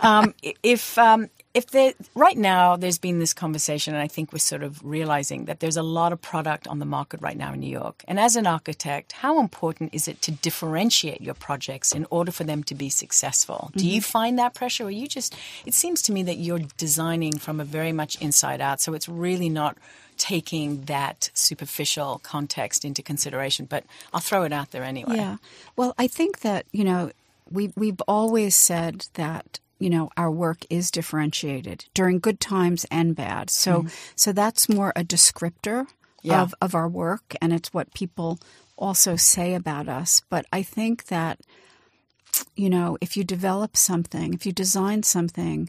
Um, if, um, if there right now there's been this conversation and i think we're sort of realizing that there's a lot of product on the market right now in new york and as an architect how important is it to differentiate your projects in order for them to be successful mm-hmm. do you find that pressure or you just it seems to me that you're designing from a very much inside out so it's really not taking that superficial context into consideration but i'll throw it out there anyway yeah well i think that you know we, we've always said that you know our work is differentiated during good times and bad so mm so that's more a descriptor yeah. of of our work and it's what people also say about us but i think that you know if you develop something if you design something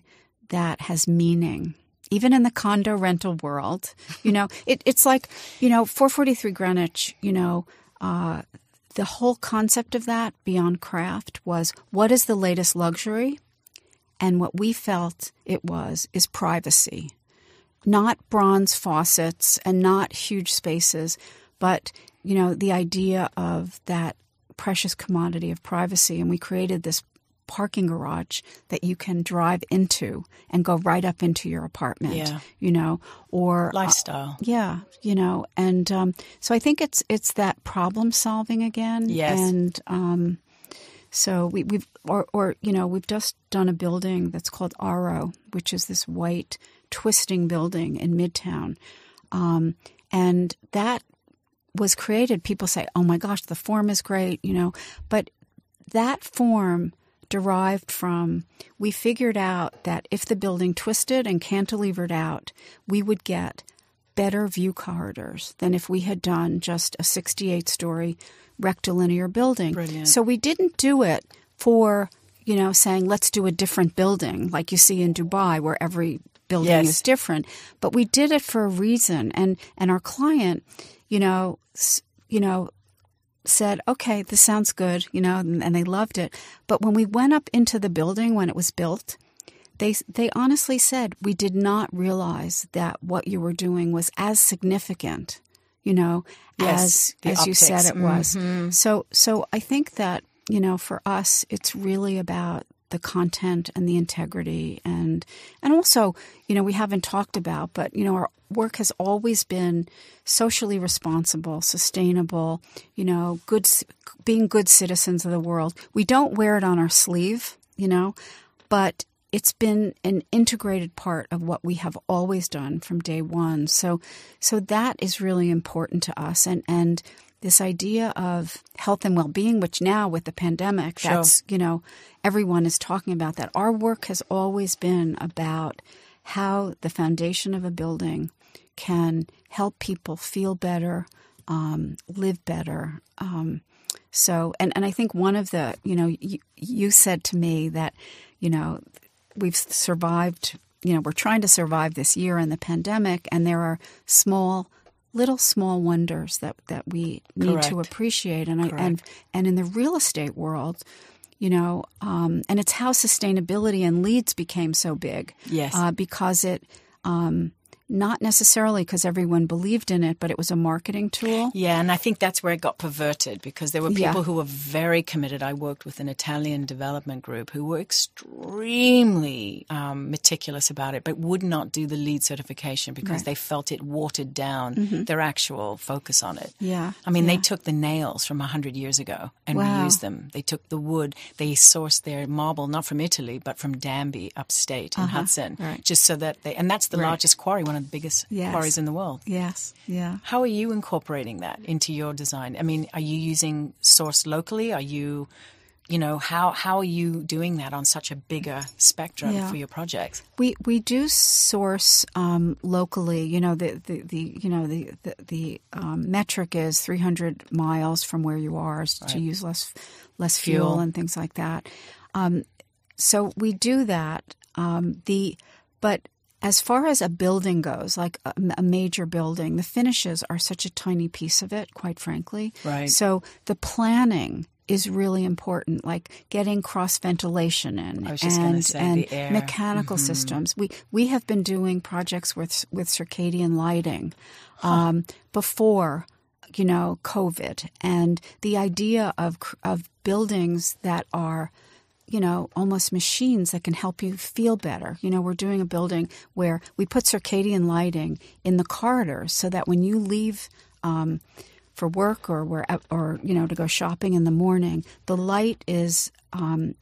that has meaning even in the condo rental world you know it, it's like you know 443 greenwich you know uh, the whole concept of that beyond craft was what is the latest luxury and what we felt it was is privacy. Not bronze faucets and not huge spaces, but you know, the idea of that precious commodity of privacy and we created this parking garage that you can drive into and go right up into your apartment yeah. you know or uh, lifestyle uh, yeah you know and um, so i think it's it's that problem solving again yes and um, so we, have or, or you know we've just done a building that's called Aro, which is this white twisting building in Midtown, um, and that was created. People say, "Oh my gosh, the form is great," you know, but that form derived from we figured out that if the building twisted and cantilevered out, we would get better view corridors than if we had done just a 68 story rectilinear building. Brilliant. So we didn't do it for, you know, saying let's do a different building like you see in Dubai where every building yes. is different, but we did it for a reason and and our client, you know, you know, said, okay, this sounds good, you know, and, and, they loved it. But when we went up into the building when it was built, they, they honestly said, we did not realize that what you were doing was as significant you know, yes, as as you said it was. Mm-hmm. So so I think that, you know, for us it's really about the content and the integrity and and also, you know, we haven't talked about, but you know, our work has always been socially responsible, sustainable, you know, good being good citizens of the world. We don't wear it on our sleeve, you know, but it's been an integrated part of what we have always done from day one. So, so that is really important to us. And, and this idea of health and well-being, which now with the pandemic, sure. that's, you know, everyone is talking about that. Our work has always been about how the foundation of a building can help people feel better, um, live better, um, so, and, and I think one of the, you know, you, you, said to me that, you know, we've survived, you know, we're trying to survive this year and the pandemic, and there are small little small wonders that, that we need Correct. to appreciate and, I, and and in the real estate world you know um, and it's how sustainability and leads became so big yes uh, because it um, not necessarily because everyone believed in it, but it was a marketing tool. Yeah, and I think that's where it got perverted because there were people yeah. who were very committed. I worked with an Italian development group who were extremely um, meticulous about it, but would not do the lead certification because right. they felt it watered down mm-hmm. their actual focus on it. Yeah. I mean, yeah. they took the nails from 100 years ago and wow. reused them. They took the wood, they sourced their marble not from Italy, but from Danby upstate in uh-huh. Hudson, right. just so that they, and that's the right. largest quarry, one of of the biggest yes. quarries in the world. Yes, yeah. How are you incorporating that into your design? I mean, are you using source locally? Are you you know how how are you doing that on such a bigger spectrum yeah. for your projects we we do source um, locally you know the, the, the you know the the, the um, metric is 300 miles from where you are right. to use less less fuel, fuel and things like that um, so we do that um, the but as far as a building goes, like a, a, major building, the finishes are such a tiny piece of it, quite frankly. Right. So the planning is really important, like getting cross ventilation in and, say, and mechanical mm-hmm. systems. We we have been doing projects with with circadian lighting um, before you know COVID, and the idea of of buildings that are you know, almost machines that can help you feel better. You know, we're doing a building where we put circadian lighting in the corridors, so that when you leave um, for work or where or you know to go shopping in the morning, the light is um,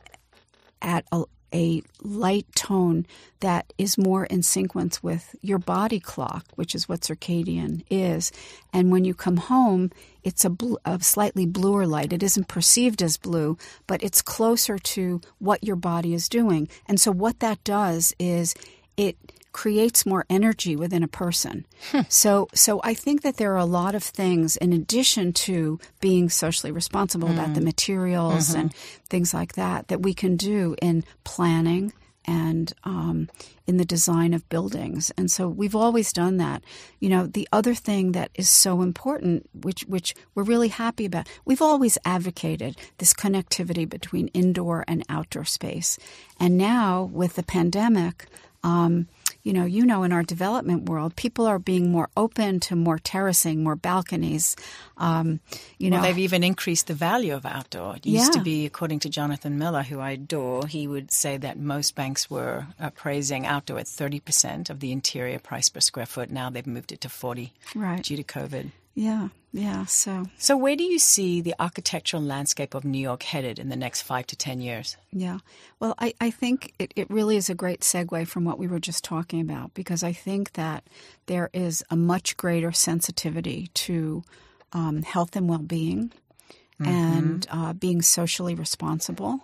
at a, a light tone that is more in sequence with your body clock, which is what circadian is. And when you come home, it's a, bl- a slightly bluer light. It isn't perceived as blue, but it's closer to what your body is doing. And so, what that does is it creates more energy within a person. Hmm. So so I think that there are a lot of things in addition to being socially responsible mm. about hmm. the materials mm-hmm. and things like that that we can do in planning and um, in the design of buildings. And so we've always done that. You know, the other thing that is so important, which which we're really happy about, we've always advocated this connectivity between indoor and outdoor space. And now with the pandemic, um, you know, you know, in our development world, people are being more open to more terracing, more balconies. Um, you well, know, they've even increased the value of outdoor. It used yeah. to be, according to Jonathan Miller, who I adore, he would say that most banks were appraising outdoor at thirty percent of the interior price per square foot. Now they've moved it to forty, right, due to COVID. Yeah, yeah. So, so where do you see the architectural landscape of New York headed in the next five to ten years? Yeah. Well, I, I think it, it really is a great segue from what we were just talking about because I think that there is a much greater sensitivity to um, health and well being mm-hmm. and uh, being socially responsible.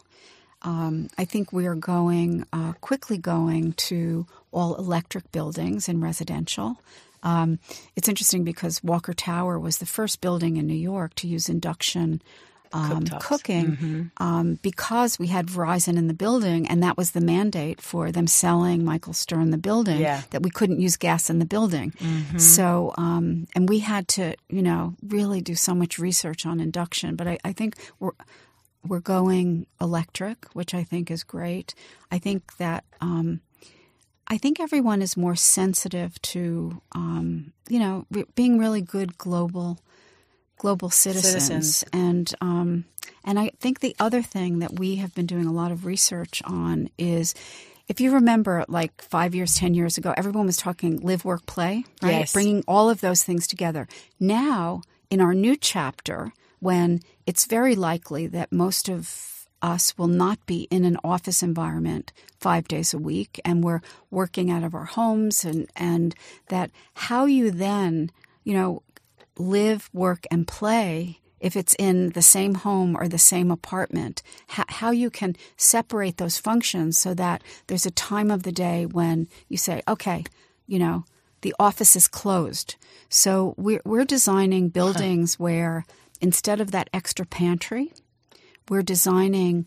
Um, I think we are going uh, quickly going to all electric buildings and residential. Um, it's interesting because Walker Tower was the first building in New York to use induction um, cooking mm-hmm. um, because we had Verizon in the building, and that was the mandate for them selling Michael Stern the building yeah. that we couldn't use gas in the building. Mm-hmm. So, um, and we had to, you know, really do so much research on induction. But I, I think we're we're going electric, which I think is great. I think that um, I think everyone is more sensitive to, um, you know, being really good global global citizens. citizens. And um, and I think the other thing that we have been doing a lot of research on is. If you remember, like five years, 10 years ago, everyone was talking live, work, play, right? Yes. Bringing all of those things together. Now, in our new chapter, when it's very likely that most of us will not be in an office environment five days a week and we're working out of our homes and, and that how you then, you know, live, work, and play if it's in the same home or the same apartment, how, how you can separate those functions so that there's a time of the day when you say, okay, you know, the office is closed. So we're, we're designing buildings where instead of that extra pantry – we're designing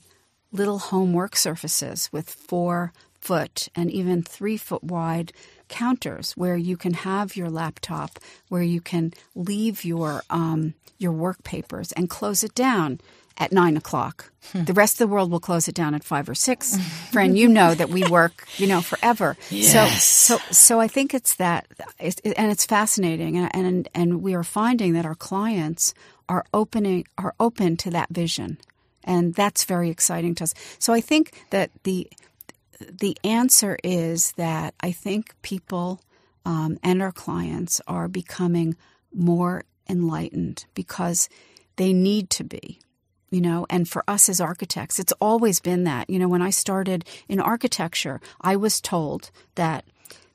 little home work surfaces with four foot and even three foot wide counters where you can have your laptop, where you can leave your um, your work papers and close it down at nine o'clock. Hmm. The rest of the world will close it down at five or six. Friend, you know that we work, you know, forever. Yes. So, so, so I think it's that, it's, and it's fascinating, and, and and we are finding that our clients are opening are open to that vision. And that's very exciting to us. So I think that the the answer is that I think people um, and our clients are becoming more enlightened because they need to be you know and for us as architects it's always been that you know when i started in architecture i was told that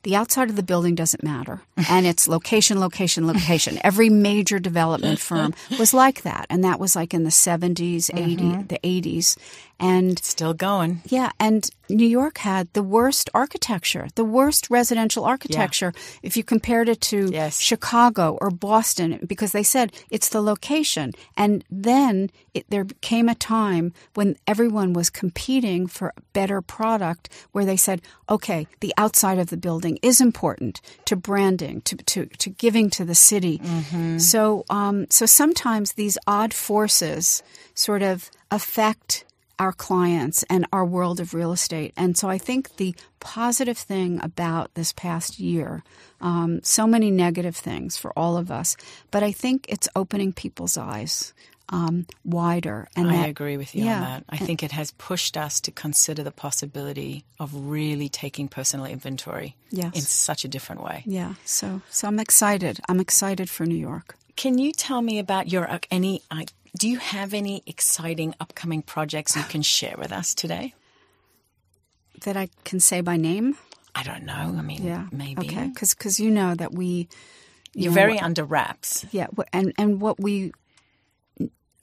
the outside of the building doesn't matter. And it's location, location, location. Every major development firm was like that. And that was like in the 70s, 80, mm-hmm. the 80s. And still going. Yeah. And New York had the worst architecture, the worst residential architecture yeah. if you compared it to yes. Chicago or Boston, because they said it's the location. And then it, there came a time when everyone was competing for a better product where they said, okay, the outside of the building is important to branding, to, to, to giving to the city. Mm-hmm. So, um, so sometimes these odd forces sort of affect our clients and our world of real estate. And so I think the positive thing about this past year, um, so many negative things for all of us, but I think it's opening people's eyes. Um, wider and I that, agree with you yeah, on that. I and, think it has pushed us to consider the possibility of really taking personal inventory yes. in such a different way. Yeah. So so I'm excited. I'm excited for New York. Can you tell me about your uh, any do you have any exciting upcoming projects you can share with us today? That I can say by name? I don't know. I mean, yeah. maybe. Okay, because you know that we. You are very what, under wraps. Yeah, and, and what we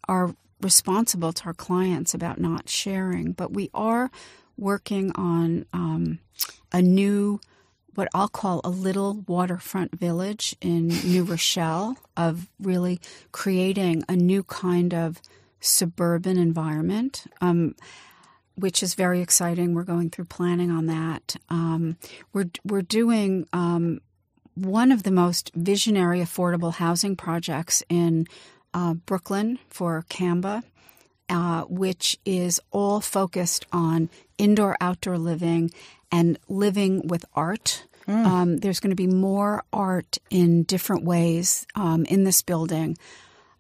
are responsible to our clients about not sharing, but we are working on um, a new – what I'll call a little waterfront village in New Rochelle of really creating a new kind of suburban environment, um, which is very exciting. We're going through planning on that. Um, we're we're doing. Um, one of the most visionary affordable housing projects in uh, Brooklyn for Camba, uh, which is all focused on indoor outdoor living and living with art. Mm. Um, there's going to be more art in different ways um, in this building.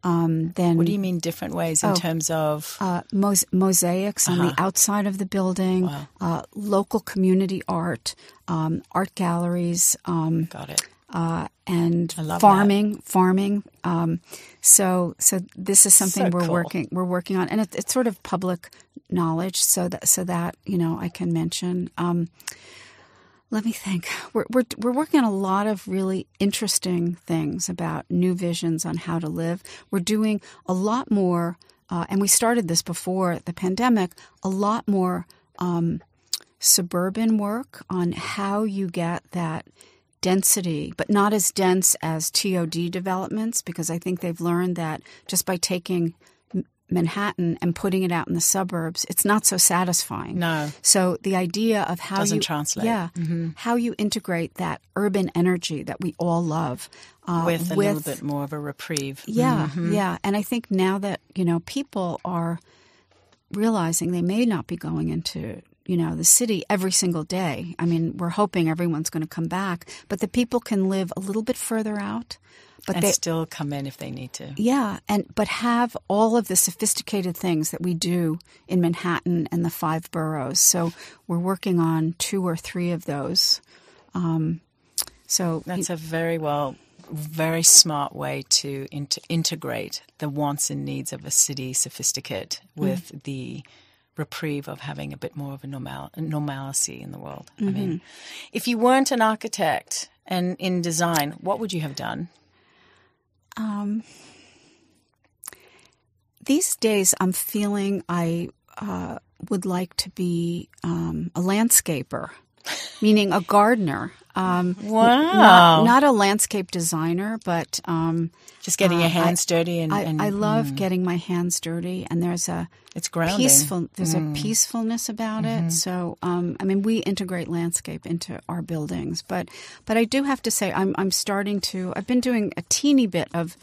Um, then what do you mean different ways in oh, terms of uh, mos- mosaics uh-huh. on the uh-huh. outside of the building, wow. uh, local community art, um, art galleries. Um, Got it uh, and farming, that. farming. Um, so, so this is something so we're cool. working we're working on, and it, it's sort of public knowledge, so that so that you know I can mention. Um, let me think. We're, we're, we're working on a lot of really interesting things about new visions on how to live. We're doing a lot more, uh, and we started this before the pandemic, a lot more um, suburban work on how you get that density, but not as dense as TOD developments because I think they've learned that just by taking Manhattan and putting it out in the suburbs, it's not so satisfying. No. So the idea of how doesn't you, translate. Yeah, mm-hmm. how you integrate that urban energy that we all love uh, with a with, little bit more of a reprieve. Yeah, mm-hmm. yeah, and I think now that you know people are realizing they may not be going into you know the city every single day. I mean, we're hoping everyone's going to come back, but the people can live a little bit further out. But and they still come in if they need to. Yeah, and but have all of the sophisticated things that we do in Manhattan and the five boroughs. So we're working on two or three of those. Um, so that's a very well, very smart way to inter- integrate the wants and needs of a city sophisticate with mm-hmm. the reprieve of having a bit more of a normal normalcy in the world. Mm-hmm. I mean, mm-hmm. if you weren't an architect and in design, what would you have done? Um, these days, I'm feeling I uh, would like to be um, a landscaper, meaning a gardener. Um, wow. Not, not, a landscape designer, but um, just getting your uh, hands I, dirty and, and I, I, love mm. getting my hands dirty. And there's a it's grounding. Peaceful. There's mm. a peacefulness about mm-hmm. it. So um, I mean, we integrate landscape into our buildings, but but I do have to say I'm I'm starting to. I've been doing a teeny bit of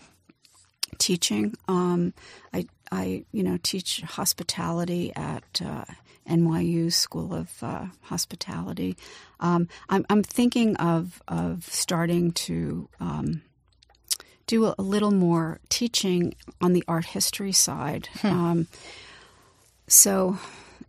teaching. Um, I I you know teach hospitality at. Uh, NYU School of uh, Hospitality. Um, I'm, I'm, thinking of of starting to um, do a, a, little more teaching on the art history side. Hmm. Um, so,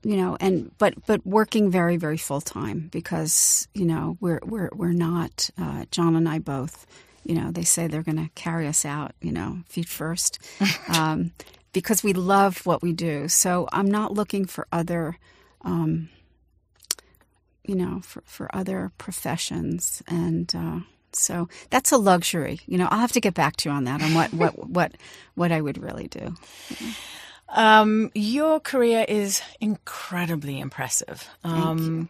you know, and but but working very very full time because you know we're we're we're not uh, John and I both. You know, they say they're going to carry us out. You know, feet first. Um, because we love what we do. So I'm not looking for other, um, you know, for, for other professions. And uh, so that's a luxury. You know, I'll have to get back to you on that, on what, what, what, what I would really do. Um, your career is incredibly impressive. Um,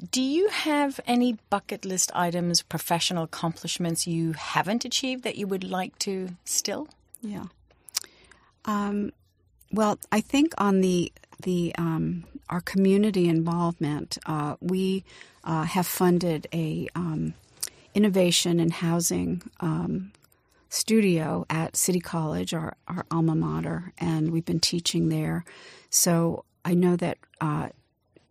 you. Do you have any bucket list items, professional accomplishments you haven't achieved that you would like to still? Yeah. Um, well, I think on the the um, our community involvement, uh, we uh, have funded a um, innovation and housing um, studio at City College, our, our alma mater, and we've been teaching there. So I know that uh,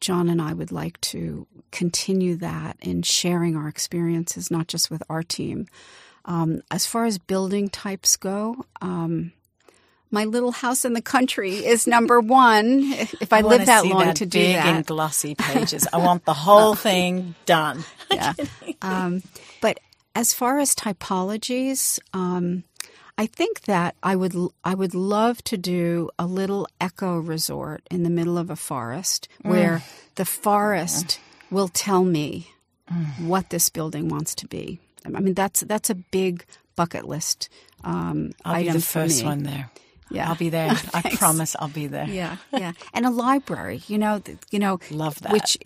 John and I would like to continue that in sharing our experiences, not just with our team. Um, as far as building types go, um, my little house in the country is number one. If I, I live that long that to do big that, big and glossy pages. I want the whole thing done. Yeah. um, but as far as typologies, um, I think that I would I would love to do a little echo resort in the middle of a forest mm. where the forest yeah. Mm. will tell me mm. what this building wants to be. I mean, that's that's a big bucket list um, I'll item be the first one there. Yeah. I'll be there. I promise I'll be there. Yeah. Yeah. And a library, you know, you know, love that. Which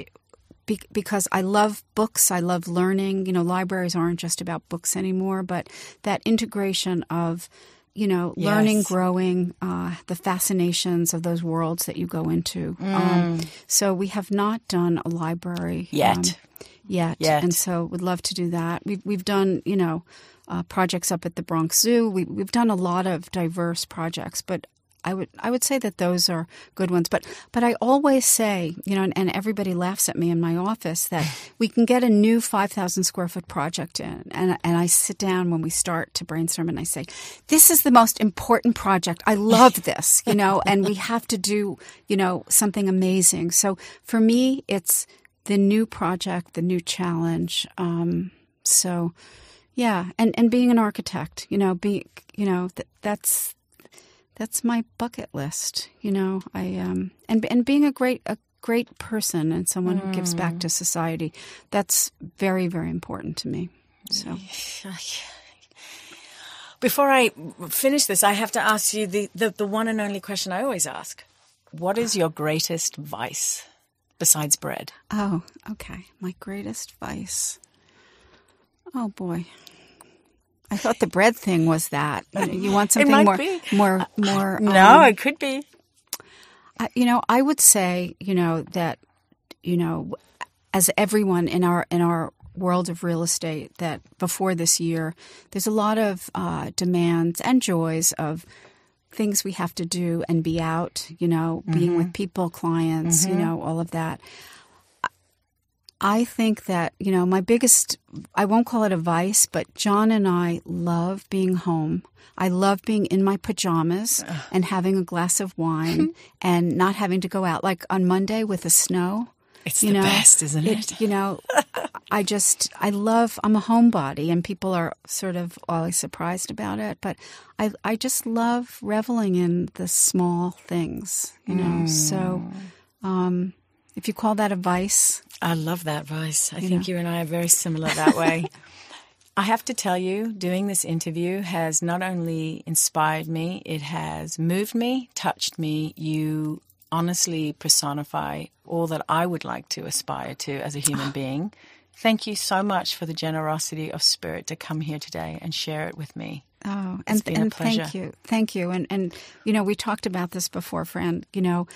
because I love books, I love learning, you know, libraries aren't just about books anymore, but that integration of you know, yes. learning, growing, uh, the fascinations of those worlds that you go into. Um, mm. Um, so we have not done a library um, yet. Um, yet. yet. And so would love to do that. We've, we've done, you know, uh, projects up at the Bronx Zoo. We, we've done a lot of diverse projects, but I would I would say that those are good ones. But but I always say, you know, and, and everybody laughs at me in my office that we can get a new five thousand square foot project in, and and I sit down when we start to brainstorm, and I say, this is the most important project. I love this, you know, and we have to do you know something amazing. So for me, it's the new project, the new challenge. Um, so, yeah, and and being an architect, you know, be you know th- that's that's my bucket list. You know, I um and and being a great a great person and someone mm. who gives back mm. to society, that's very very important to me. So. Before I finish this, I have to ask you the, the, the one and only question I always ask. What is your greatest vice? besides bread? Oh, okay. My greatest vice. Oh boy. I thought the bread thing was that. You, want something more, be. more, more. No, um, it could be. you know, I would say, you know, that, you know, as everyone in our in our world of real estate, that before this year, there's a lot of uh, demands and joys of things we have to do and be out, you know, mm-hmm. being with people, clients, mm-hmm. you know, all of that. I think that, you know, my biggest, I won't call it a vice, but John and I love being home. I love being in my pajamas Ugh. and having a glass of wine and not having to go out. Like on Monday with the snow, it's you the know, best, isn't it? it you know, I just I love. I'm a homebody, and people are sort of always surprised about it. But I I just love reveling in the small things. You know, mm. so. Hmm. Um, if you call that a vice, I love that vice. I you think know? you and I are very similar that way. I have to tell you, doing this interview has not only inspired me, it has moved me, touched me. You honestly personify all that I would like to aspire to as a human being. Thank you so much for the generosity of spirit to come here today and share it with me. Oh, it's and, and thank you. Thank you. And, and, you know, we talked about this before, friend. You know,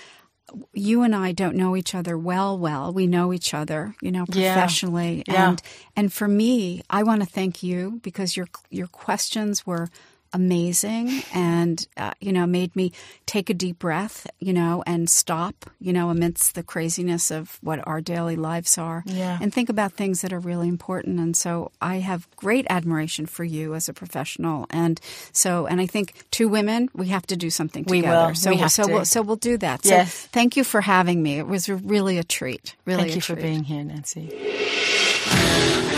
you and I don't know each other well, well. We know each other, you know, professionally. Yeah. Yeah. And, and for me, I want to thank you because your, your questions were amazing and uh, you know made me take a deep breath you know and stop you know amidst the craziness of what our daily lives are yeah. and think about things that are really important and so i have great admiration for you as a professional and so and i think two women we have to do something together we will. so we have so to. we'll so we'll do that so yes. thank you for having me it was really a treat really thank you treat. for being here nancy